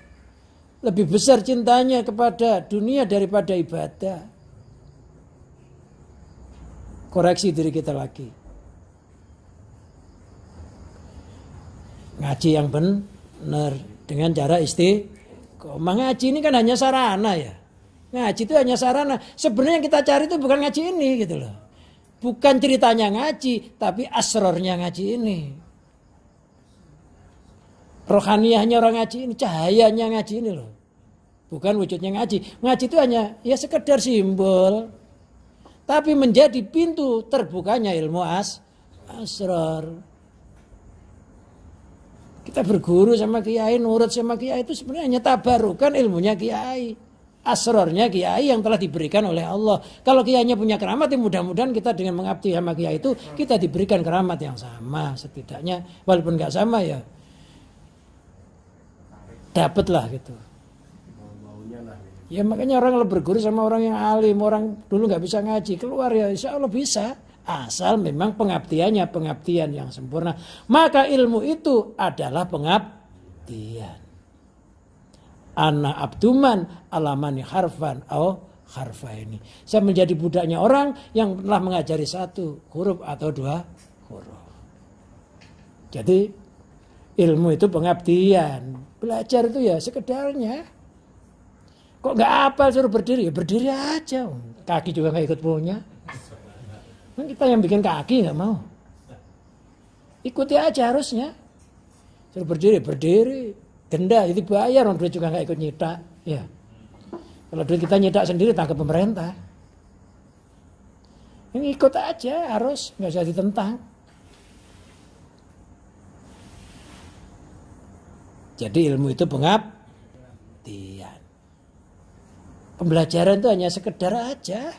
Lebih besar cintanya kepada dunia daripada ibadah. Koreksi diri kita lagi. Ngaji yang benar dengan cara istiqomah. Ngaji ini kan hanya sarana ya. Ngaji itu hanya sarana. Sebenarnya yang kita cari itu bukan ngaji ini gitu loh. Bukan ceritanya ngaji, tapi asrornya ngaji ini rohaniahnya orang ngaji ini, cahayanya ngaji ini loh. Bukan wujudnya ngaji. Ngaji itu hanya ya sekedar simbol. Tapi menjadi pintu terbukanya ilmu as asrar. Kita berguru sama kiai, nurut sama kiai itu sebenarnya hanya tabarukan ilmunya kiai. Asrornya kiai yang telah diberikan oleh Allah. Kalau kiainya punya keramat, ya mudah-mudahan kita dengan mengabdi sama kiai itu, kita diberikan keramat yang sama setidaknya. Walaupun nggak sama ya, dapat lah gitu ya. ya makanya orang lebih berguru sama orang yang alim orang dulu nggak bisa ngaji keluar ya insya Allah bisa asal memang pengabdiannya pengabdian yang sempurna maka ilmu itu adalah pengabdian anak abduman alamani harfan au harfa ini saya menjadi budaknya orang yang telah mengajari satu huruf atau dua huruf jadi ilmu itu pengabdian Belajar itu ya sekedarnya. Kok nggak apa suruh berdiri? Ya berdiri aja. Kaki juga nggak ikut punya. Kan kita yang bikin kaki nggak mau. Ikuti aja harusnya. Suruh berdiri, berdiri. Denda, jadi bayar. Orang duit juga nggak ikut nyita Ya. Kalau duit kita nyita sendiri tangkap pemerintah. Ini ikut aja harus, nggak usah ditentang. Jadi ilmu itu pengabdian. Pembelajaran itu hanya sekedar aja.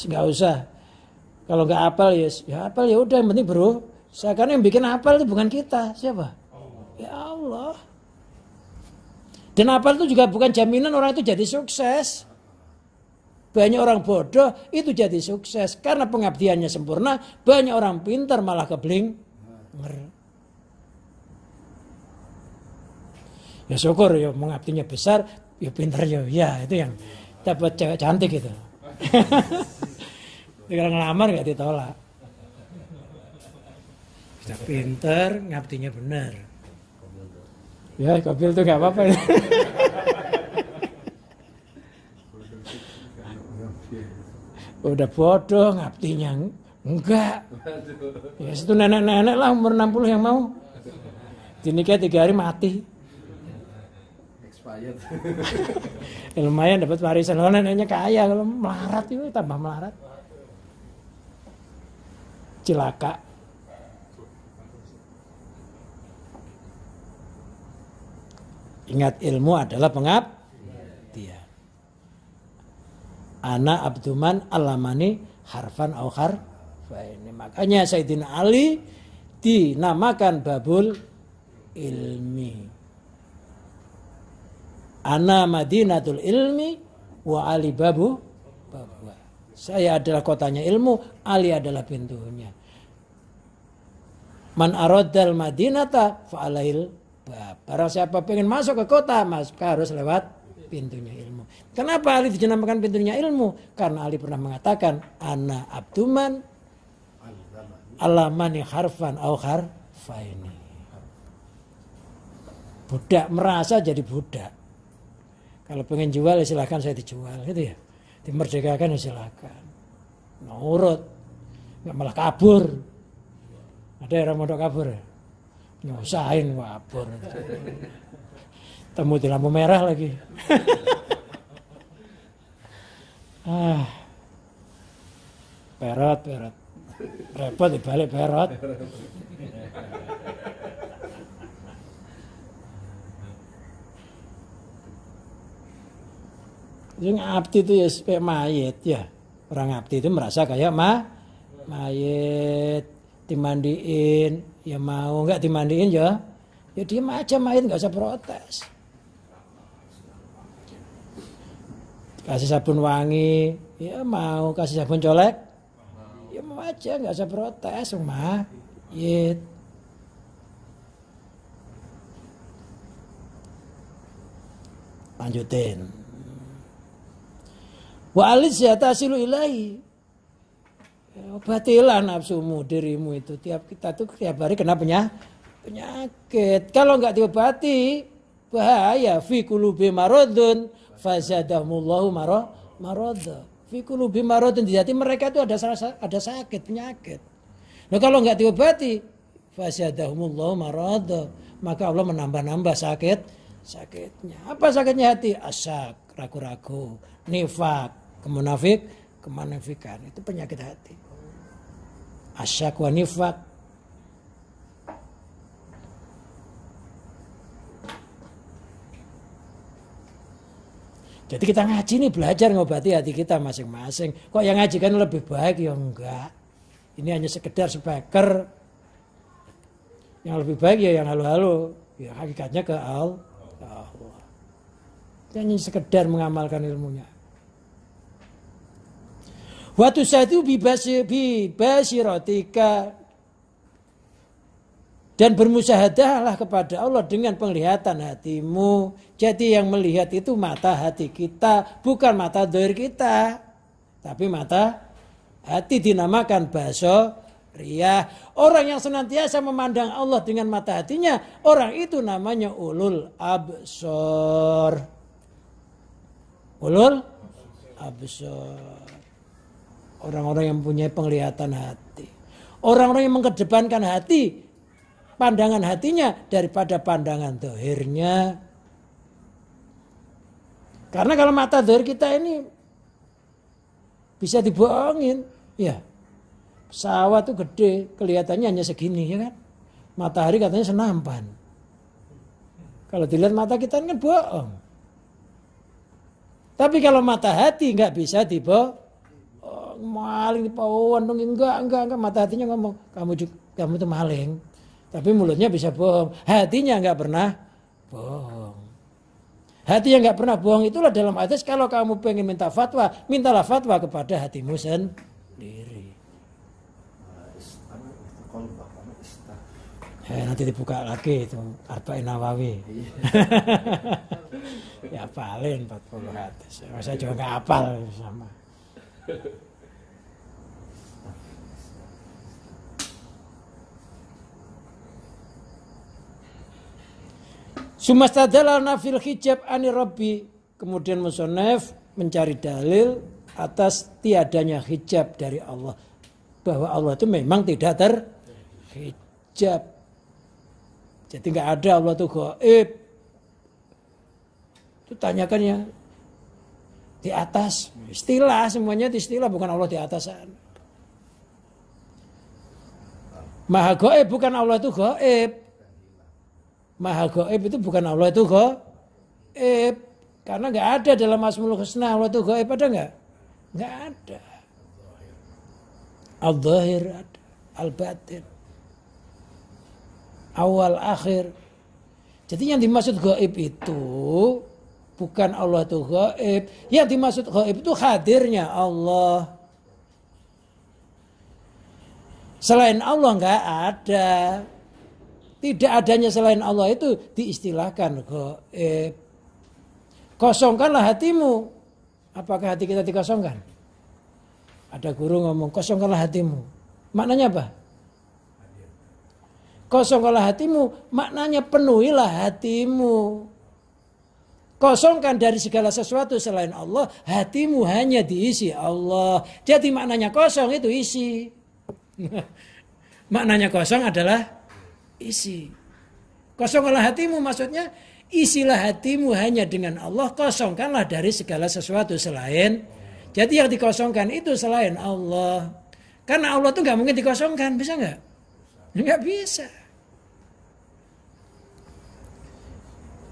Nggak usah. Kalau nggak apal ya, ya apal ya udah yang penting bro. Seakan yang bikin apal itu bukan kita. Siapa? Ya Allah. Dan apal itu juga bukan jaminan orang itu jadi sukses. Banyak orang bodoh itu jadi sukses karena pengabdiannya sempurna. Banyak orang pintar malah Ngeri. ya syukur ya mengabdinya besar ya pinter ya ya itu yang dapat cewek cantik gitu tinggal <laughs> ngelamar nggak ditolak bisa pinter ngabdinya benar ya kabil tuh nggak apa-apa ya. <laughs> udah bodoh ngabdinya enggak ya itu nenek-nenek lah umur 60 yang mau dinikah tiga hari mati <laughs> ya, lumayan dapat warisan kalau neneknya kaya kalau melarat itu tambah melarat cilaka Ingat ilmu adalah dia. Ana abduman alamani harfan Aukhar, ini Makanya Sayyidina Ali dinamakan babul ilmi. Ana madinatul ilmi wa Ali babu babwa. Saya adalah kotanya ilmu, Ali adalah pintunya. Man aradal madinata fa'alail bab. Para siapa pengen masuk ke kota, mas harus lewat pintunya ilmu. Kenapa Ali dinamakan pintunya ilmu? Karena Ali pernah mengatakan, Ana abduman alamani harfan au harfaini. Budak merasa jadi budak kalau pengen jual ya silahkan saya dijual gitu ya. Dimerdekakan ya silahkan. Nurut. Nggak malah kabur. Ada yang mau kabur ya? Nyusahin kabur. Temu di lampu merah lagi. <laughs> ah. Perot, perot. Repot dibalik perot. Jadi abdi itu ya kayak mayit ya. Orang abdi itu merasa kayak ma mayit dimandiin ya mau nggak dimandiin ya ya dia aja mayit nggak usah protes kasih sabun wangi ya mau kasih sabun colek ya mau aja nggak usah protes mah mayit lanjutin Wa alis ya tasilu ilahi. Ya, obatilah nafsumu dirimu itu. Tiap kita tuh tiap hari kena penyakit. penyakit. Kalau nggak diobati bahaya. Fi kulubi marodun maro marodun. Fi kulubi marodun. Jadi mereka itu ada ada sakit, penyakit. Nah kalau nggak diobati fazadahumullahu marodun. Maka Allah menambah-nambah sakit sakitnya. Apa sakitnya hati? Asak, ragu-ragu, nifak, kemunafik, kemanafikan itu penyakit hati. Asyak wa nifak. Jadi kita ngaji nih belajar ngobati hati kita masing-masing. Kok yang ngaji kan lebih baik ya enggak. Ini hanya sekedar speaker. Yang lebih baik ya yang halu halo Ya hakikatnya ke Allah. Allah. Ini hanya sekedar mengamalkan ilmunya. Wa tusadu bi basiratika dan bermusahadahlah kepada Allah dengan penglihatan hatimu. Jadi yang melihat itu mata hati kita, bukan mata doir kita. Tapi mata hati dinamakan baso riyah. Orang yang senantiasa memandang Allah dengan mata hatinya, orang itu namanya ulul absor. Ulul absor. Orang-orang yang punya penglihatan hati. Orang-orang yang mengedepankan hati, pandangan hatinya daripada pandangan dohirnya. Karena kalau mata dohir kita ini bisa dibohongin, ya pesawat tuh gede, kelihatannya hanya segini ya kan. Matahari katanya senampan. Kalau dilihat mata kita kan bohong. Tapi kalau mata hati nggak bisa dibohong maling di pawon dong enggak enggak enggak mata hatinya ngomong kamu juga kamu tuh maling tapi mulutnya bisa bohong hatinya enggak pernah bohong hati yang enggak pernah bohong itulah dalam atas kalau kamu pengen minta fatwa mintalah fatwa kepada hatimu sendiri Eh, nanti dibuka lagi itu apa Nawawi. Iya. <laughs> ya paling empat puluh hati Saya juga enggak apal sama. Sumastadalana fil hijab ani rabbi. Kemudian musonef mencari dalil atas tiadanya hijab dari Allah. Bahwa Allah itu memang tidak terhijab. Jadi nggak ada Allah itu gaib. Itu tanyakan ya. Di atas. Istilah semuanya di istilah bukan Allah di atas Maha gaib bukan Allah itu gaib maha gaib itu bukan Allah itu gaib. Karena nggak ada dalam Asmaul Husna Allah itu gaib ada nggak? Nggak ada. Al-Zahir ada, Al-Batin. Awal akhir. Jadi yang dimaksud gaib itu bukan Allah itu gaib. Yang dimaksud gaib itu hadirnya Allah. Selain Allah nggak ada. Tidak adanya selain Allah itu diistilahkan goib. Eh, kosongkanlah hatimu. Apakah hati kita dikosongkan? Ada guru ngomong, kosongkanlah hatimu. Maknanya apa? Kosongkanlah hatimu, maknanya penuhilah hatimu. Kosongkan dari segala sesuatu selain Allah, hatimu hanya diisi Allah. Jadi maknanya kosong itu isi. <laughs> maknanya kosong adalah isi. Kosonglah hatimu maksudnya isilah hatimu hanya dengan Allah, kosongkanlah dari segala sesuatu selain. Jadi yang dikosongkan itu selain Allah. Karena Allah tuh nggak mungkin dikosongkan, bisa nggak? Nggak bisa.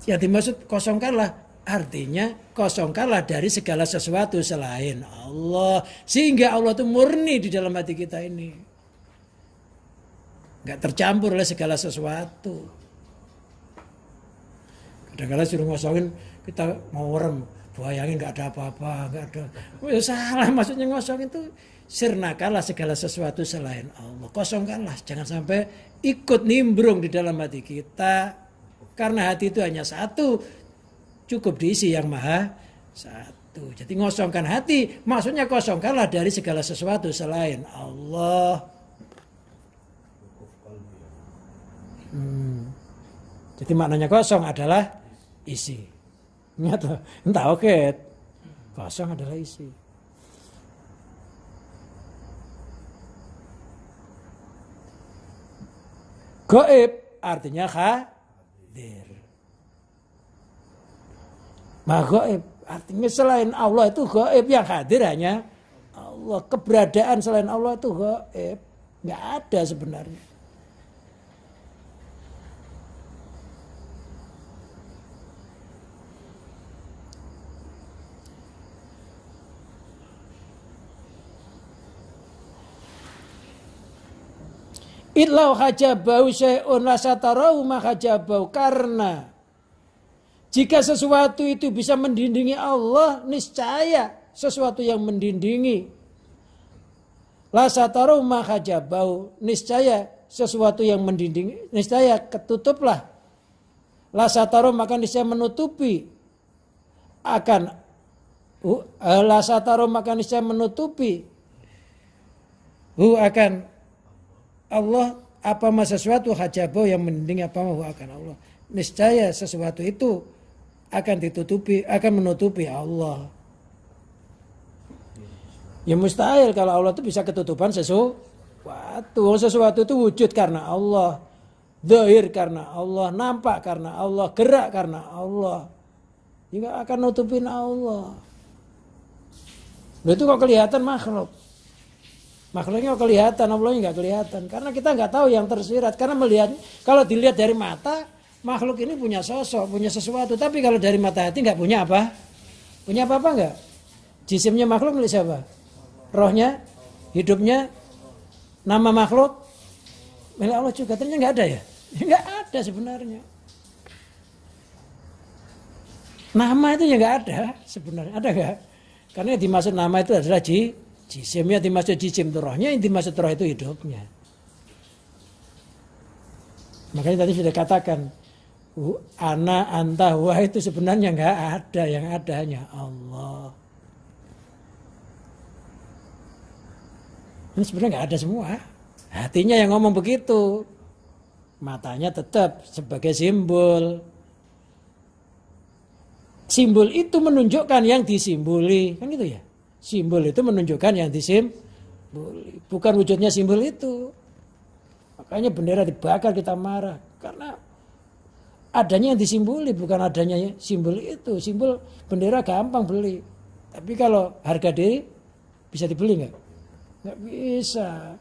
Yang dimaksud kosongkanlah artinya kosongkanlah dari segala sesuatu selain Allah sehingga Allah itu murni di dalam hati kita ini nggak tercampur oleh segala sesuatu. Kadang-kadang suruh ngosongin kita mau merem, bayangin nggak ada apa-apa, nggak ada. Oh, salah maksudnya ngosongin itu sirnakanlah segala sesuatu selain Allah. Kosongkanlah, jangan sampai ikut nimbrung di dalam hati kita. Karena hati itu hanya satu, cukup diisi yang maha satu. Jadi ngosongkan hati, maksudnya kosongkanlah dari segala sesuatu selain Allah. Hmm. Jadi maknanya kosong adalah isi. Ingat loh, entah oke. Kosong adalah isi. Goib artinya hadir. Magoib artinya selain Allah itu goib yang hadir hanya Allah. Keberadaan selain Allah itu goib. Nggak ada sebenarnya. Idlau hajabau syai'un lasatarau hajabau. Karena jika sesuatu itu bisa mendindingi Allah, niscaya sesuatu yang mendindingi. Lasatarau hajabau. Niscaya sesuatu yang mendindingi. Niscaya ketutuplah. Lasatarau maka niscaya menutupi akan eh, Lasatarau lasataro maka niscaya menutupi hu akan Allah apa masa sesuatu hajaboh yang mending apa mahu akan Allah niscaya sesuatu itu akan ditutupi akan menutupi Allah ya mustahil kalau Allah itu bisa ketutupan sesuatu sesuatu itu wujud karena Allah Zahir karena Allah, nampak karena Allah, gerak karena Allah. Juga akan nutupin Allah. itu kok kelihatan makhluk. Makhluknya kelihatan, Allahnya nggak kelihatan. Karena kita nggak tahu yang tersirat. Karena melihat, kalau dilihat dari mata, makhluk ini punya sosok, punya sesuatu. Tapi kalau dari mata hati nggak punya apa? Punya apa-apa nggak? Jisimnya makhluk milik siapa? Rohnya, hidupnya, nama makhluk milik Allah juga. Ternyata nggak ada ya? <laughs> Nggak ada sebenarnya. Nama itu ya nggak ada sebenarnya. Ada nggak? Karena yang dimaksud nama itu adalah ji, Jisimnya dimaksud jisim itu rohnya, yang dimaksud roh itu hidupnya. Makanya tadi sudah katakan, ana anta wah itu sebenarnya nggak ada, yang ada hanya Allah. Ini sebenarnya nggak ada semua. Hatinya yang ngomong begitu. Matanya tetap sebagai simbol. Simbol itu menunjukkan yang disimboli. Kan gitu ya? Simbol itu menunjukkan yang disimbol, bukan wujudnya simbol itu. Makanya bendera dibakar kita marah karena adanya yang disimboli bukan adanya simbol itu. Simbol bendera gampang beli. Tapi kalau harga diri bisa dibeli nggak? Nggak bisa.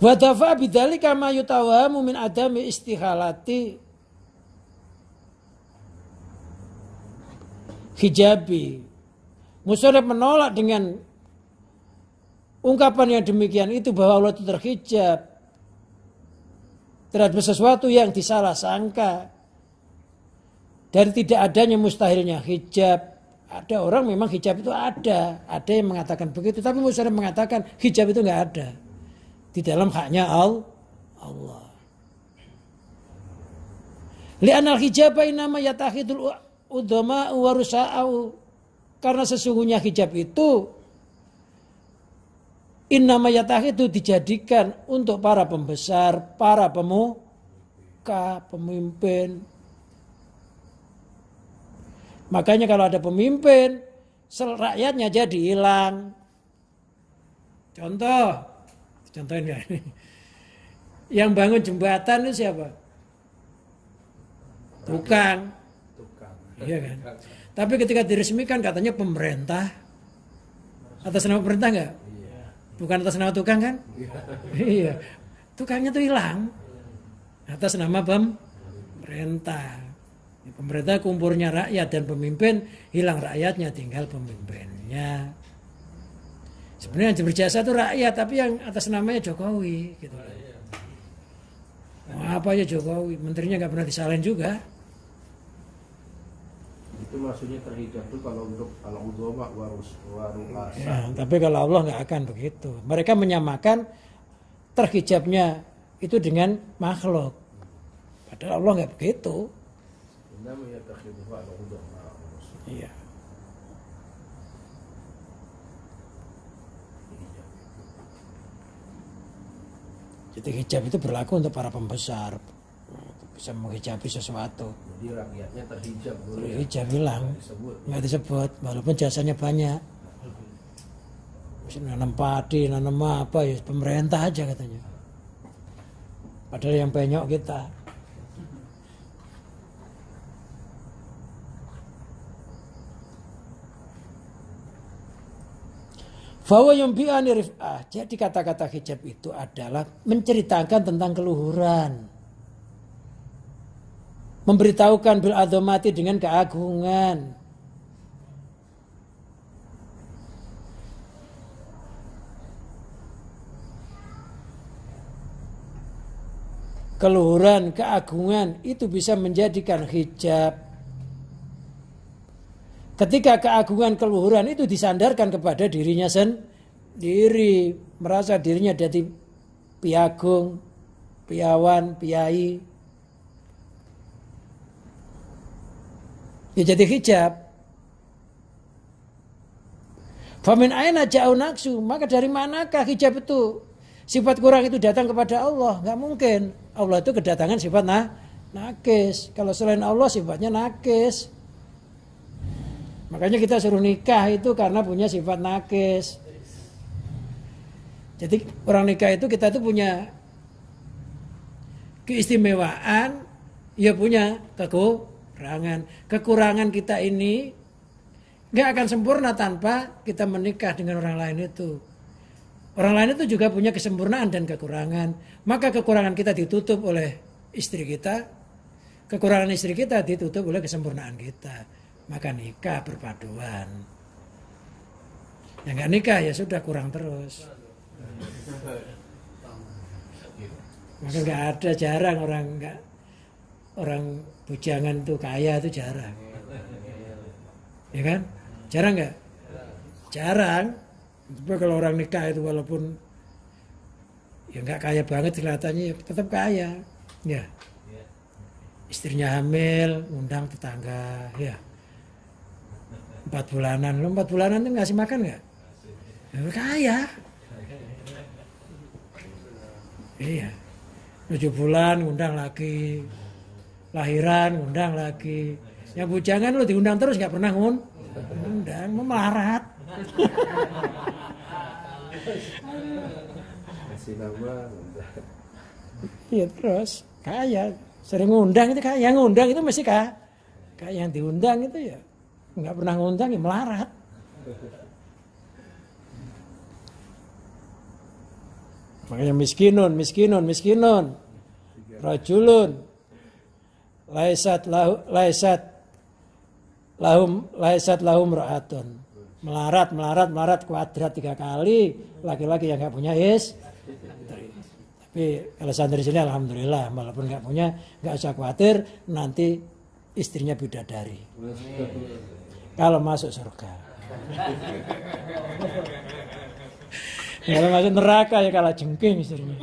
Wadafa bidalika kama yutawahamu min adami istihalati hijabi. Musyarif menolak dengan ungkapan yang demikian itu bahwa Allah itu terhijab terhadap sesuatu yang disalah sangka dari tidak adanya mustahilnya hijab ada orang memang hijab itu ada ada yang mengatakan begitu tapi musyarif mengatakan hijab itu nggak ada di dalam haknya Allah. Li'anal hijab nama yatahidul udama warusa'au. Karena sesungguhnya hijab itu nama innama itu dijadikan untuk para pembesar, para pemuka, pemimpin. Makanya kalau ada pemimpin, rakyatnya jadi hilang. Contoh, Contohnya, yang bangun jembatan itu siapa? Tukang. Tukang. Iya kan? Tapi ketika diresmikan katanya pemerintah. Atas nama pemerintah enggak? Iya. Bukan atas nama tukang kan? Iya. iya. Tukangnya tuh hilang. Atas nama pemerintah. Pemerintah kumpulnya rakyat dan pemimpin, hilang rakyatnya tinggal pemimpinnya sebenarnya yang berjasa itu rakyat tapi yang atas namanya Jokowi gitu Nah, apa aja Jokowi menterinya nggak pernah disalahin juga itu maksudnya terhijab itu kalau untuk kalau udoma warus waru ya, tapi kalau Allah nggak akan begitu mereka menyamakan terhijabnya itu dengan makhluk padahal Allah nggak begitu Iya. Jadi hijab itu berlaku untuk para pembesar bisa menghijabi sesuatu. Jadi rakyatnya terhijab. Ya? Terhijab hilang. Nggak disebut. disebut, walaupun jasanya banyak. Misalnya nanam padi, nanam apa ya pemerintah aja katanya. Padahal yang penyok kita. Bahwa yang bi'ani rif'ah. Jadi kata-kata hijab itu adalah menceritakan tentang keluhuran. Memberitahukan bil adomati dengan keagungan. Keluhuran, keagungan itu bisa menjadikan hijab Ketika keagungan keluhuran itu disandarkan kepada dirinya sendiri, merasa dirinya jadi piagung, piawan, piai. Ya jadi hijab. Famin aina jauh naksu, maka dari manakah hijab itu? Sifat kurang itu datang kepada Allah, nggak mungkin. Allah itu kedatangan sifat nah, nakis. Kalau selain Allah sifatnya nakes Makanya kita suruh nikah itu karena punya sifat nakes. Jadi orang nikah itu kita itu punya keistimewaan, ya punya kekurangan. Kekurangan kita ini nggak akan sempurna tanpa kita menikah dengan orang lain itu. Orang lain itu juga punya kesempurnaan dan kekurangan. Maka kekurangan kita ditutup oleh istri kita, kekurangan istri kita ditutup oleh kesempurnaan kita maka nikah berpaduan yang nggak nikah ya sudah kurang terus maka nggak ada jarang orang nggak orang bujangan tuh kaya itu jarang ya kan jarang nggak jarang tapi kalau orang nikah itu walaupun ya nggak kaya banget kelihatannya ya tetap kaya ya istrinya hamil undang tetangga ya empat bulanan lu empat bulanan tuh ngasih makan nggak ya, kaya iya tujuh bulan undang lagi lahiran undang lagi yang bujangan lu diundang terus nggak pernah ngun undang memelarat kasih nama iya terus kaya sering ngundang itu kaya yang ngundang itu masih kaya kaya yang diundang itu ya nggak pernah ngundang ya melarat makanya miskinun miskinun miskinun rajulun laisat lahu, laisat lahum laisat lahum rohatun melarat melarat melarat kuadrat tiga kali laki-laki yang nggak punya is tapi kalau santri sini alhamdulillah walaupun nggak punya nggak usah khawatir nanti istrinya bidadari. Kalau masuk surga. Ya, kalau masuk neraka ya kalah jengking misalnya.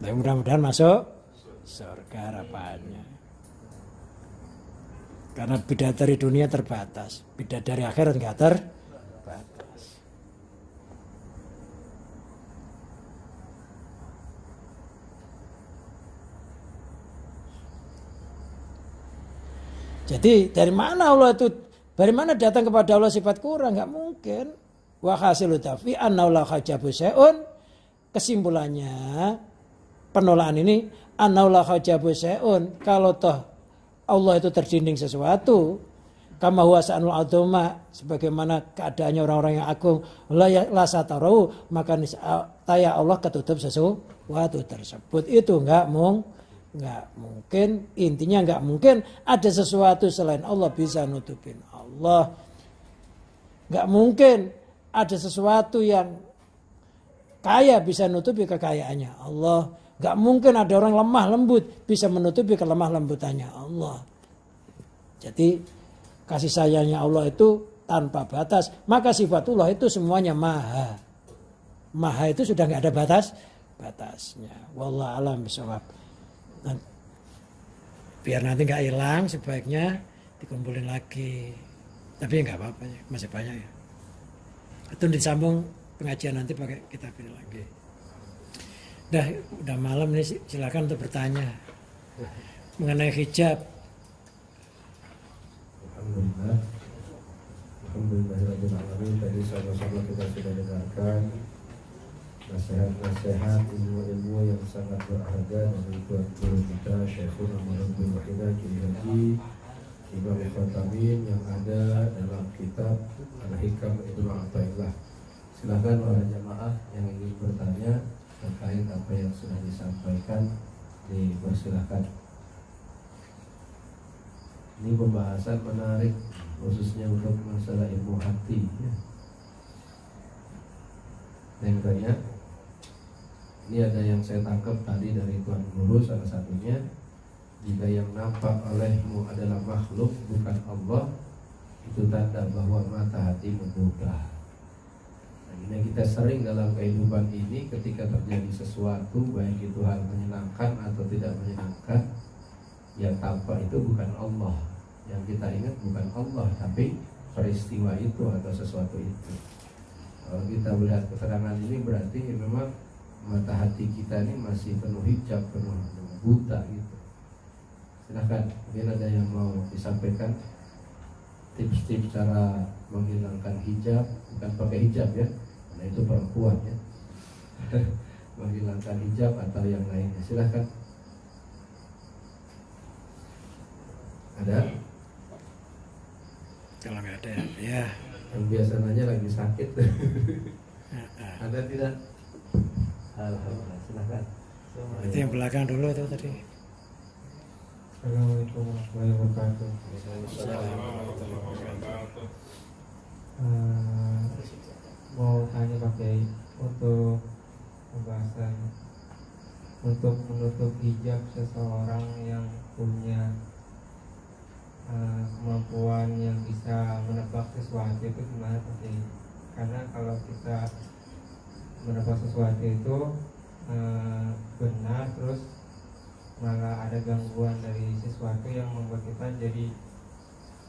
Tapi mudah-mudahan masuk surga harapannya. Karena bidadari dunia terbatas, bidadari akhirat nggak ter Jadi dari mana Allah itu dari mana datang kepada Allah sifat kurang? Enggak mungkin. Wa hasilu tafi annaula hajabu syai'un. Kesimpulannya penolakan ini annaula hajabu syai'un. Kalau toh Allah itu terdinding sesuatu, kama huwa sa'anul adoma sebagaimana keadaannya orang-orang yang agung la ya, satarau maka taya Allah ketutup sesuatu tersebut itu enggak mungkin nggak mungkin intinya nggak mungkin ada sesuatu selain Allah bisa nutupin Allah nggak mungkin ada sesuatu yang kaya bisa nutupi kekayaannya Allah nggak mungkin ada orang lemah lembut bisa menutupi kelemah lembutannya Allah jadi kasih sayangnya Allah itu tanpa batas maka sifatullah itu semuanya maha maha itu sudah nggak ada batas batasnya wallah alam bisawab biar nanti nggak hilang sebaiknya dikumpulin lagi tapi ya nggak apa-apa ya masih banyak ya itu disambung pengajian nanti pakai kita pilih lagi dah udah malam nih silakan untuk bertanya mengenai hijab Alhamdulillah Alhamdulillah Tadi sama-sama kita sudah dengarkan nasihat-nasihat ilmu-ilmu yang sangat berharga dari Tuhan guru kita Syekhul Bin Wahidah Haji Imam Khatamin yang ada dalam kitab Al-Hikam Ibnu Athaillah. Silahkan para jamaah yang ingin bertanya terkait apa yang sudah disampaikan dipersilahkan. Ini pembahasan menarik khususnya untuk masalah ilmu hati ya. Yang banyak ini ada yang saya tangkap tadi dari Tuhan Guru salah satunya jika yang nampak olehmu adalah makhluk bukan Allah itu tanda bahwa mata hati berubah nah, ini kita sering dalam kehidupan ini ketika terjadi sesuatu baik itu hal menyenangkan atau tidak menyenangkan yang tampak itu bukan Allah yang kita ingat bukan Allah tapi peristiwa itu atau sesuatu itu kalau kita melihat keterangan ini berarti memang mata hati kita ini masih penuh hijab penuh buta gitu silahkan mungkin ada yang mau disampaikan tips-tips cara menghilangkan hijab bukan pakai hijab ya karena itu perempuan ya <laughs> menghilangkan hijab atau yang lainnya silahkan ada kalau nggak ada ya yang biasa lagi sakit <laughs> ada tidak Alhamdulillah, Itu yang belakang dulu itu tadi. mau tanya pakai untuk pembahasan untuk menutup hijab seseorang yang punya uh, kemampuan yang bisa menebak sesuatu itu gimana Pak Karena kalau kita mendapat sesuatu itu uh, benar terus malah ada gangguan dari sesuatu yang membuat kita jadi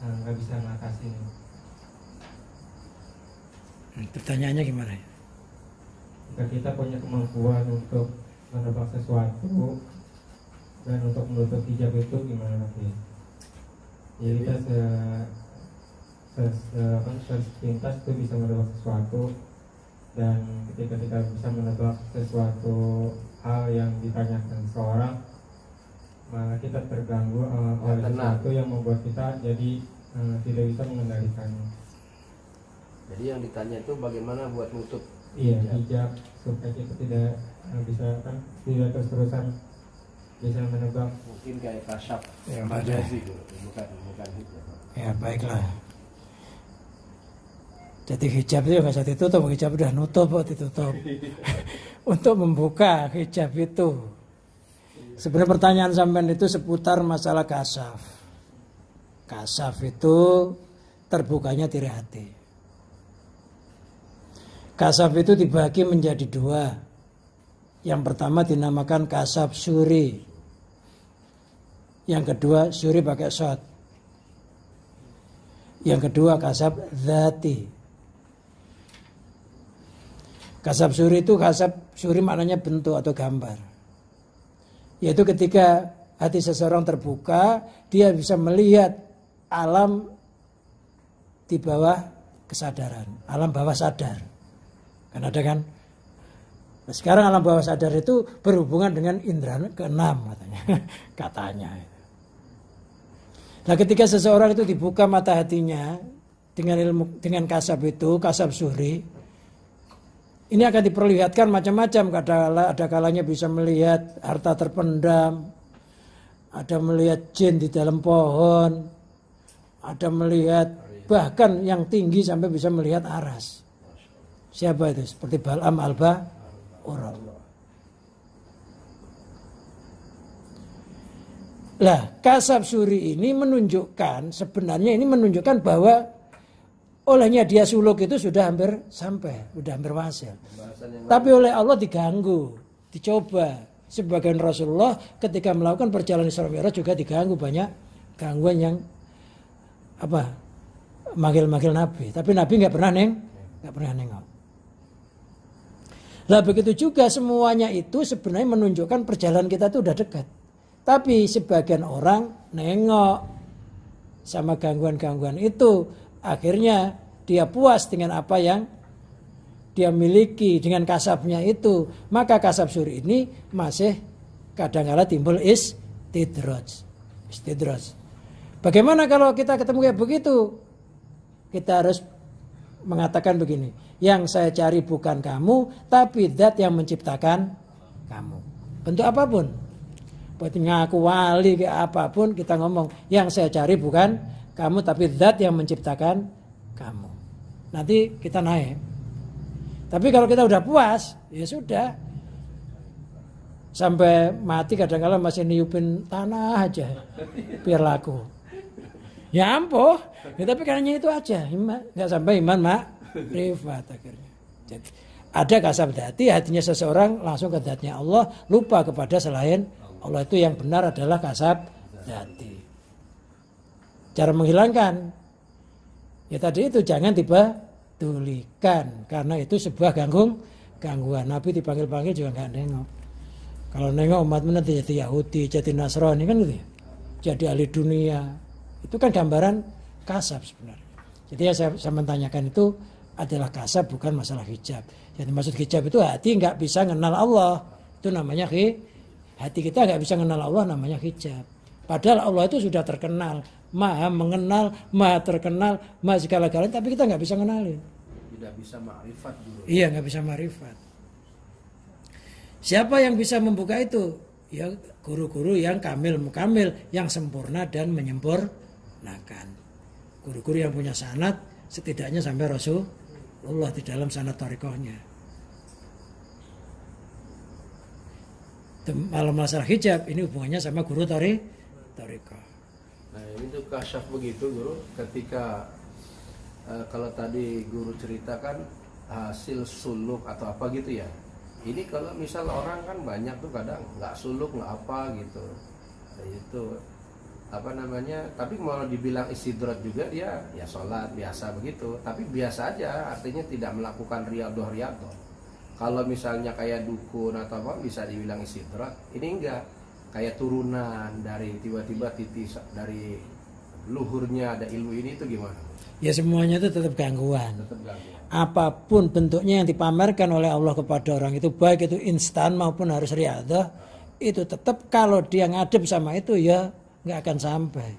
eh, nggak uh, bisa ngatasin hmm, pertanyaannya gimana ya? Jika kita punya kemampuan untuk menebak sesuatu dan untuk menutup hijab itu gimana nanti? Jadi kita se, se, se, se, itu bisa menebak sesuatu dan ketika kita bisa menebak sesuatu hal yang ditanyakan seorang malah kita terganggu uh, oleh sesuatu yang membuat kita jadi uh, tidak bisa mengendalikannya jadi yang ditanya itu bagaimana buat nutup iya hijab ya. supaya kita tidak uh, bisa kan tidak terus terusan bisa menebak mungkin kayak kasap ya, ya, bukan bukan hijab ya baiklah jadi hijab itu nggak usah ditutup, hijab udah nutup kok ditutup. <laughs> Untuk membuka hijab itu. Sebenarnya pertanyaan sampean itu seputar masalah kasaf. Kasaf itu terbukanya tiri hati. Kasaf itu dibagi menjadi dua. Yang pertama dinamakan kasaf suri. Yang kedua suri pakai shot. Yang kedua kasaf zati Kasab suri itu kasab suri maknanya bentuk atau gambar. Yaitu ketika hati seseorang terbuka, dia bisa melihat alam di bawah kesadaran, alam bawah sadar. Kan ada kan? Nah, sekarang alam bawah sadar itu berhubungan dengan indera keenam katanya. <laughs> katanya. Nah, ketika seseorang itu dibuka mata hatinya dengan ilmu dengan kasab itu, kasab suri, ini akan diperlihatkan macam-macam kadang ada kalanya bisa melihat harta terpendam ada melihat jin di dalam pohon ada melihat bahkan yang tinggi sampai bisa melihat aras siapa itu seperti Balam Alba Orang lah kasab suri ini menunjukkan sebenarnya ini menunjukkan bahwa Olehnya dia suluk itu sudah hampir sampai, sudah hampir wasil. Tapi oleh Allah diganggu, dicoba. Sebagian Rasulullah ketika melakukan perjalanan Isra Mi'raj juga diganggu banyak gangguan yang apa? manggil-manggil Nabi, tapi Nabi nggak pernah neng, nggak pernah nengok. Lah begitu juga semuanya itu sebenarnya menunjukkan perjalanan kita itu udah dekat. Tapi sebagian orang nengok sama gangguan-gangguan itu akhirnya dia puas dengan apa yang dia miliki dengan kasabnya itu maka kasab suri ini masih kadangkala -kadang timbul istidroj istidroj bagaimana kalau kita ketemu kayak begitu kita harus mengatakan begini yang saya cari bukan kamu tapi zat yang menciptakan kamu bentuk apapun buat ngaku wali kayak apapun kita ngomong yang saya cari bukan kamu tapi zat yang menciptakan kamu. Nanti kita naik. Tapi kalau kita udah puas, ya sudah. Sampai mati kadang-kadang masih niupin tanah aja. Biar laku. Ya ampuh. Ya, tapi karena itu aja. Nggak sampai iman mak. rifat akhirnya. Jadi, ada kasab hati, hatinya seseorang langsung ke zatnya Allah, lupa kepada selain Allah itu yang benar adalah kasab hati. Cara menghilangkan ya tadi itu jangan tiba tulikan karena itu sebuah gangguan, gangguan. Nabi dipanggil-panggil juga nggak nengok. Kalau nengok umat menanti jadi Yahudi, jadi Nasrani kan gitu ya. Jadi ahli dunia. Itu kan gambaran kasab sebenarnya. Jadi yang saya, saya menanyakan itu adalah kasab bukan masalah hijab. Jadi maksud hijab itu hati nggak bisa kenal Allah. Itu namanya hati kita nggak bisa kenal Allah namanya hijab. Padahal Allah itu sudah terkenal maha mengenal, maha terkenal, maha segala-galanya, tapi kita nggak bisa kenalin. Tidak bisa ma'rifat dulu. Iya, nggak bisa ma'rifat. Siapa yang bisa membuka itu? Ya guru-guru yang kamil mukamil, yang sempurna dan menyempurnakan. Guru-guru yang punya sanat, setidaknya sampai Rasulullah di dalam sanat torikohnya. Malam masalah hijab ini hubungannya sama guru tori torikoh. Jadi itu kasyaf begitu guru ketika e, kalau tadi guru ceritakan hasil suluk atau apa gitu ya. Ini kalau misal orang kan banyak tuh kadang nggak suluk nggak apa gitu. Itu apa namanya tapi mau dibilang istidrat juga dia ya, ya sholat biasa begitu tapi biasa aja artinya tidak melakukan riadoh riadoh kalau misalnya kayak dukun atau apa bisa dibilang istidrat ini enggak kayak turunan dari tiba-tiba titis dari luhurnya ada ilmu ini itu gimana? Ya semuanya itu tetap gangguan. Tetap gangguan. Apapun bentuknya yang dipamerkan oleh Allah kepada orang itu baik itu instan maupun harus riadah itu tetap kalau dia ngadep sama itu ya nggak akan sampai.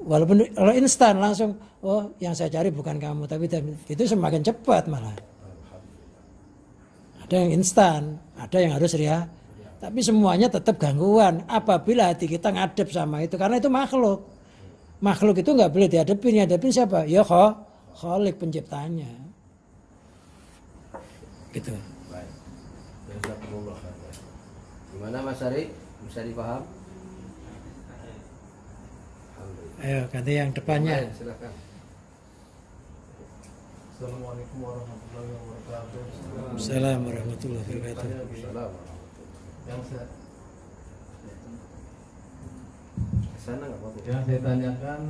Walaupun kalau instan langsung oh yang saya cari bukan kamu tapi itu semakin cepat malah. Ada yang instan, ada yang harus riadah. Tapi semuanya tetap gangguan apabila hati kita ngadep sama itu karena itu makhluk makhluk itu nggak boleh dihadapin. Dihadapin siapa? Ya kok kholik penciptanya. Gitu. Gimana Mas Ari? Bisa dipaham? Ayo ganti yang depannya. Baik, silakan. Assalamualaikum warahmatullahi wabarakatuh. Assalamualaikum warahmatullahi wabarakatuh. Yang saya sana nggak apa-apa yang saya tanyakan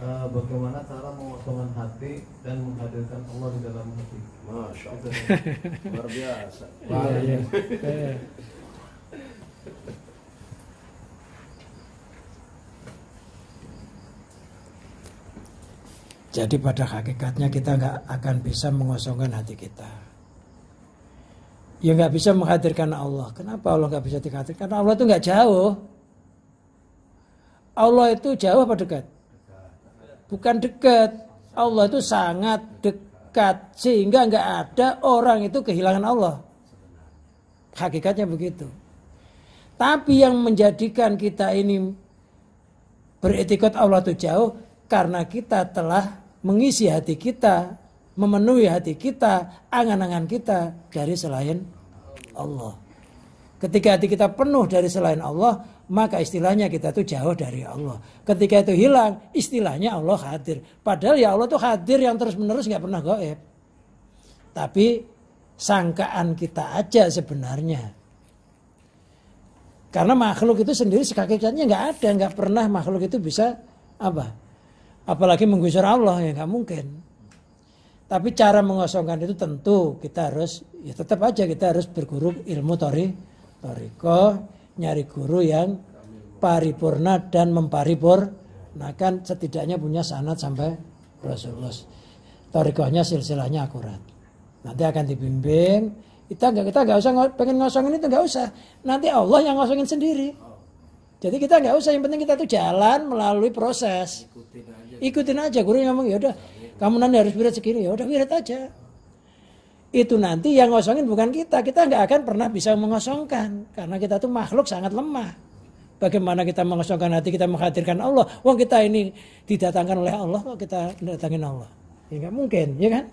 uh, bagaimana cara mengosongkan hati dan menghadirkan Allah di dalam hati masya Allah <laughs> luar biasa iya, iya. Jadi pada hakikatnya kita nggak akan bisa mengosongkan hati kita. Ya nggak bisa menghadirkan Allah. Kenapa Allah nggak bisa dihadirkan? Karena Allah itu nggak jauh. Allah itu jauh apa dekat? Bukan dekat. Allah itu sangat dekat sehingga nggak ada orang itu kehilangan Allah. Hakikatnya begitu. Tapi yang menjadikan kita ini beretikat Allah itu jauh karena kita telah mengisi hati kita, memenuhi hati kita, angan-angan kita dari selain Allah. Ketika hati kita penuh dari selain Allah, maka istilahnya kita tuh jauh dari Allah. Ketika itu hilang, istilahnya Allah hadir. Padahal ya Allah tuh hadir yang terus-menerus nggak pernah gaib. Tapi sangkaan kita aja sebenarnya. Karena makhluk itu sendiri sekakitnya nggak ada, nggak pernah makhluk itu bisa apa? Apalagi menggusur Allah ya nggak mungkin. Tapi cara mengosongkan itu tentu kita harus ya tetap aja kita harus berguru ilmu tori toriko nyari guru yang paripurna dan nah kan setidaknya punya sanat sampai Rasulullah. Torikohnya silsilahnya akurat. Nanti akan dibimbing. Kita nggak kita nggak usah pengen ngosongin itu nggak usah. Nanti Allah yang ngosongin sendiri. Jadi kita nggak usah yang penting kita tuh jalan melalui proses. Ikutin aja. Ikutin aja guru yang ngomong ya udah kamu nanti harus wirid segini ya udah wirid aja itu nanti yang ngosongin bukan kita. Kita nggak akan pernah bisa mengosongkan karena kita tuh makhluk sangat lemah. Bagaimana kita mengosongkan hati kita menghadirkan Allah? Wong kita ini didatangkan oleh Allah kok kita datangin Allah? Ya nggak mungkin, ya kan?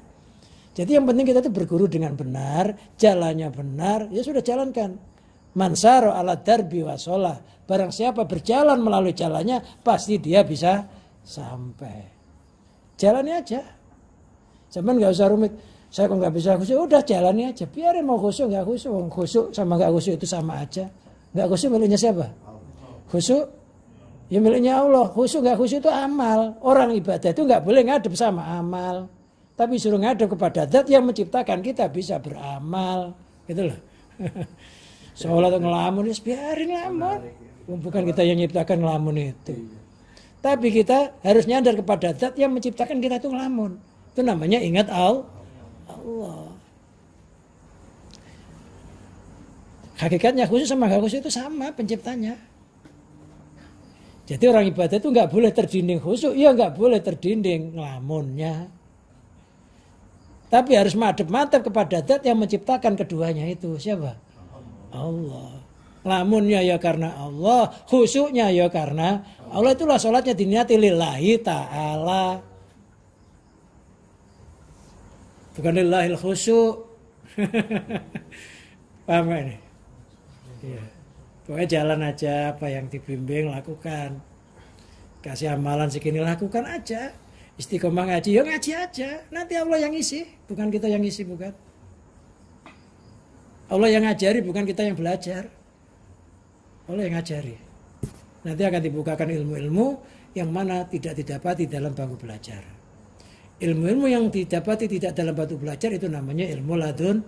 Jadi yang penting kita tuh berguru dengan benar, jalannya benar, ya sudah jalankan. Mansaro ala darbi wasola. Barang siapa berjalan melalui jalannya, pasti dia bisa sampai. Jalannya aja. cuman nggak usah rumit saya kok nggak bisa khusyuk udah jalani aja biarin mau khusyuk nggak khusyuk khusyuk sama nggak khusyuk itu sama aja nggak khusyuk miliknya siapa khusyuk ya miliknya Allah khusyuk nggak khusyuk itu amal orang ibadah itu nggak boleh ngadep sama amal tapi suruh ngadep kepada zat yang menciptakan kita bisa beramal gitu loh seolah <laughs> ngelamun ya biarin ngelamun bukan kita yang menciptakan ngelamun itu tapi kita harus nyadar kepada zat yang menciptakan kita tuh ngelamun itu namanya ingat Allah Allah. Hakikatnya khusus sama gak khusus itu sama penciptanya. Jadi orang ibadah itu nggak boleh terdinding khusus, iya nggak boleh terdinding ngelamunnya. Tapi harus madep-madep kepada zat yang menciptakan keduanya itu. Siapa? Allah. Lamunnya ya karena Allah, khusyuknya ya karena Allah itulah sholatnya diniati lillahi ta'ala bukan lillahil khusyuk <laughs> paham gak ini ya. pokoknya jalan aja apa yang dibimbing lakukan kasih amalan segini lakukan aja istiqomah ngaji ya ngaji aja nanti Allah yang isi bukan kita yang isi bukan Allah yang ngajari bukan kita yang belajar Allah yang ngajari nanti akan dibukakan ilmu-ilmu yang mana tidak didapati dalam bangku belajar ilmu-ilmu yang didapati tidak dalam batu belajar itu namanya ilmu ladun.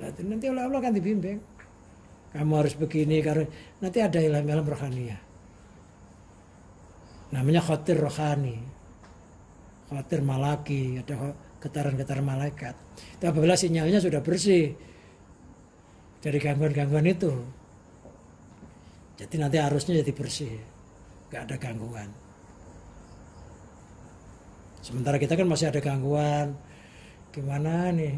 ladun. Nanti oleh Allah akan dibimbing. Kamu harus begini, karena nanti ada ilham ilmu rohaniya. Namanya khotir rohani. Khotir malaki, ada getaran-getaran malaikat. Tapi apabila sinyalnya sudah bersih dari gangguan-gangguan itu. Jadi nanti harusnya jadi bersih. Gak ada gangguan sementara kita kan masih ada gangguan gimana nih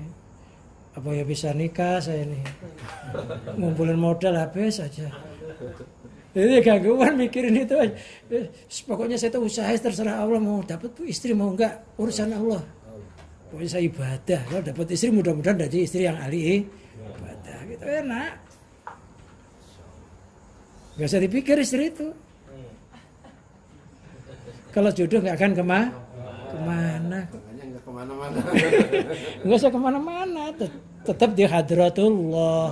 apa ya bisa nikah saya ini ngumpulin modal habis aja jadi gangguan mikirin itu aja. pokoknya saya tuh usaha terserah Allah mau dapat tuh istri mau enggak urusan Allah pokoknya saya ibadah kalau dapat istri mudah-mudahan jadi istri yang ahli ibadah gitu enak Gak usah dipikir istri itu kalau jodoh nggak akan kemana kemana nggak kemana-mana nggak usah kemana-mana tetap di hadratullah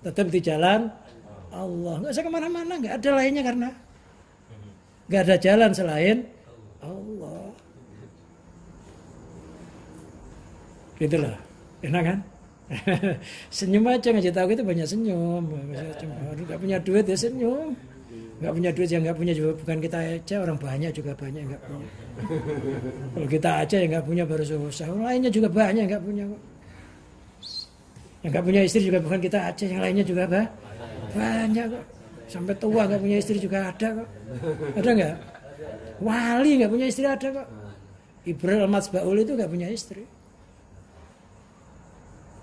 tetap di jalan Allah nggak usah kemana-mana nggak ada lainnya karena nggak ada jalan selain Allah itulah enak kan <laughs> senyum aja jadi tahu itu banyak senyum nggak punya duit ya senyum nggak punya duit yang nggak punya juga bukan kita aja orang banyak juga banyak nggak punya kalau kita aja yang nggak punya baru susah, orang lainnya juga banyak nggak punya Yang nggak punya istri juga bukan kita aja, yang lainnya juga apa? banyak kok. Sampai tua nggak punya istri juga ada kok. Ada nggak? Wali nggak punya istri ada kok. Ibrahim Mas Baul itu nggak punya istri.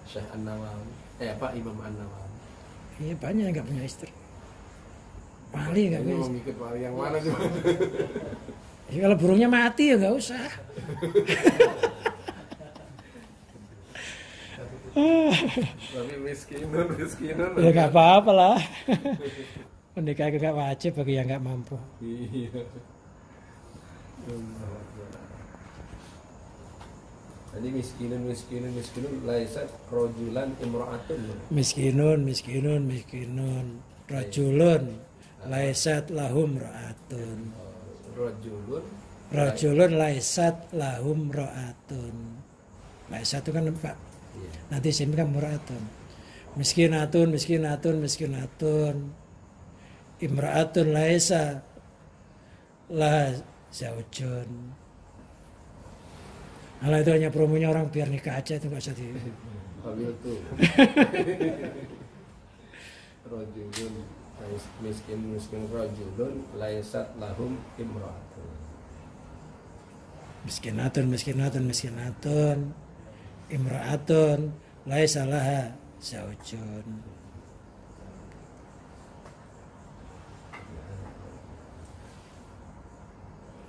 Syekh An Nawawi, eh Pak Imam An Nawawi? Iya banyak yang nggak punya istri. Wali nggak punya istri. Mau yang mana sih? <laughs> Ya, kalau burungnya mati ya nggak usah. Tapi miskinun, miskinun. Ya nggak apa-apa lah. Menikah juga wajib bagi yang nggak mampu. Iya. Jadi miskinun, miskinun, miskinun. laisat rojulan imroatun. Miskinun, miskinun, miskinun. Rojulun. Laisat lahum roatun rojulun rojulun laisat lahum ro'atun laisat itu kan pak iya. nanti sini kan miskin atun miskin atun imra'atun laisa la zaujun Alah itu hanya promonya orang biar nikah aja itu nggak usah di. <laughs> Rojulun miskin miskin rojulun laisat lahum imra'atun miskinatun miskinatun miskinatun imra'atun laisalaha zaujun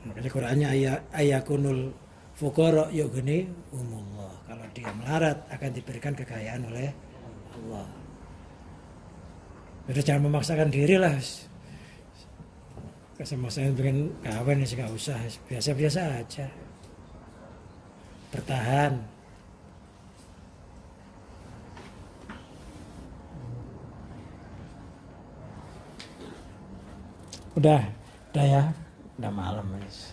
makanya Qurannya ayat ayat kunul fukoro yogeni Allah kalau dia melarat akan diberikan kekayaan oleh Allah udah jangan memaksakan diri lah kasih maksudnya pengen kawin ya sih nggak usah biasa-biasa aja bertahan udah udah ya udah malam mas.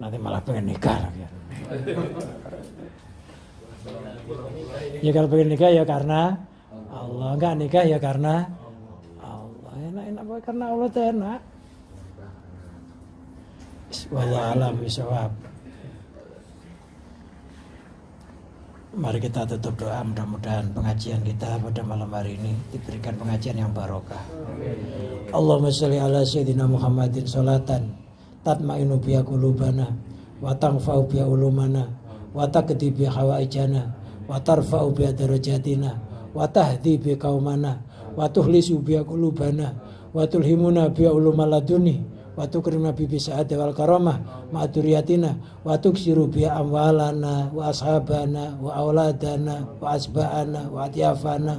nanti malah pengen nikah lagi ya kalau pengen nikah ya karena Allah nggak nikah ya karena enak pokoknya karena Allah tuh enak Wallah alam bisawab Mari kita tutup doa mudah-mudahan pengajian kita pada malam hari ini diberikan pengajian yang barokah. Allahumma sholli ala sayyidina Muhammadin salatan tatma'inu biya qulubana wa tanfa'u biya ulumana wa taqdi bi hawaijana wa tarfa'u bi darajatina wa tahdi bi qaumana wa tuhlisu biya qulubana wa tulhimuna bi Ulumaladuni, laduni wa tukrimna bi bisaati wal karamah wa bi amwalana wa ashabana wa auladana wa asba'ana wa atyafana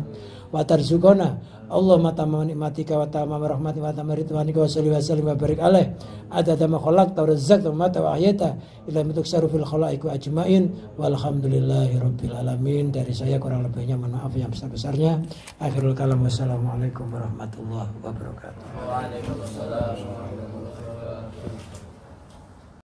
wa tarzukona Allah mata menikmati kau tama merahmati, mata tamma Kau wa salli wa sallim ada barik alaih adada ma khalaqta mata wahyeta ilah ila sarufil fil khalaiq ajmain walhamdulillahi rabbil alamin dari saya kurang lebihnya mohon maaf yang besar-besarnya akhirul kalam wassalamualaikum warahmatullahi wabarakatuh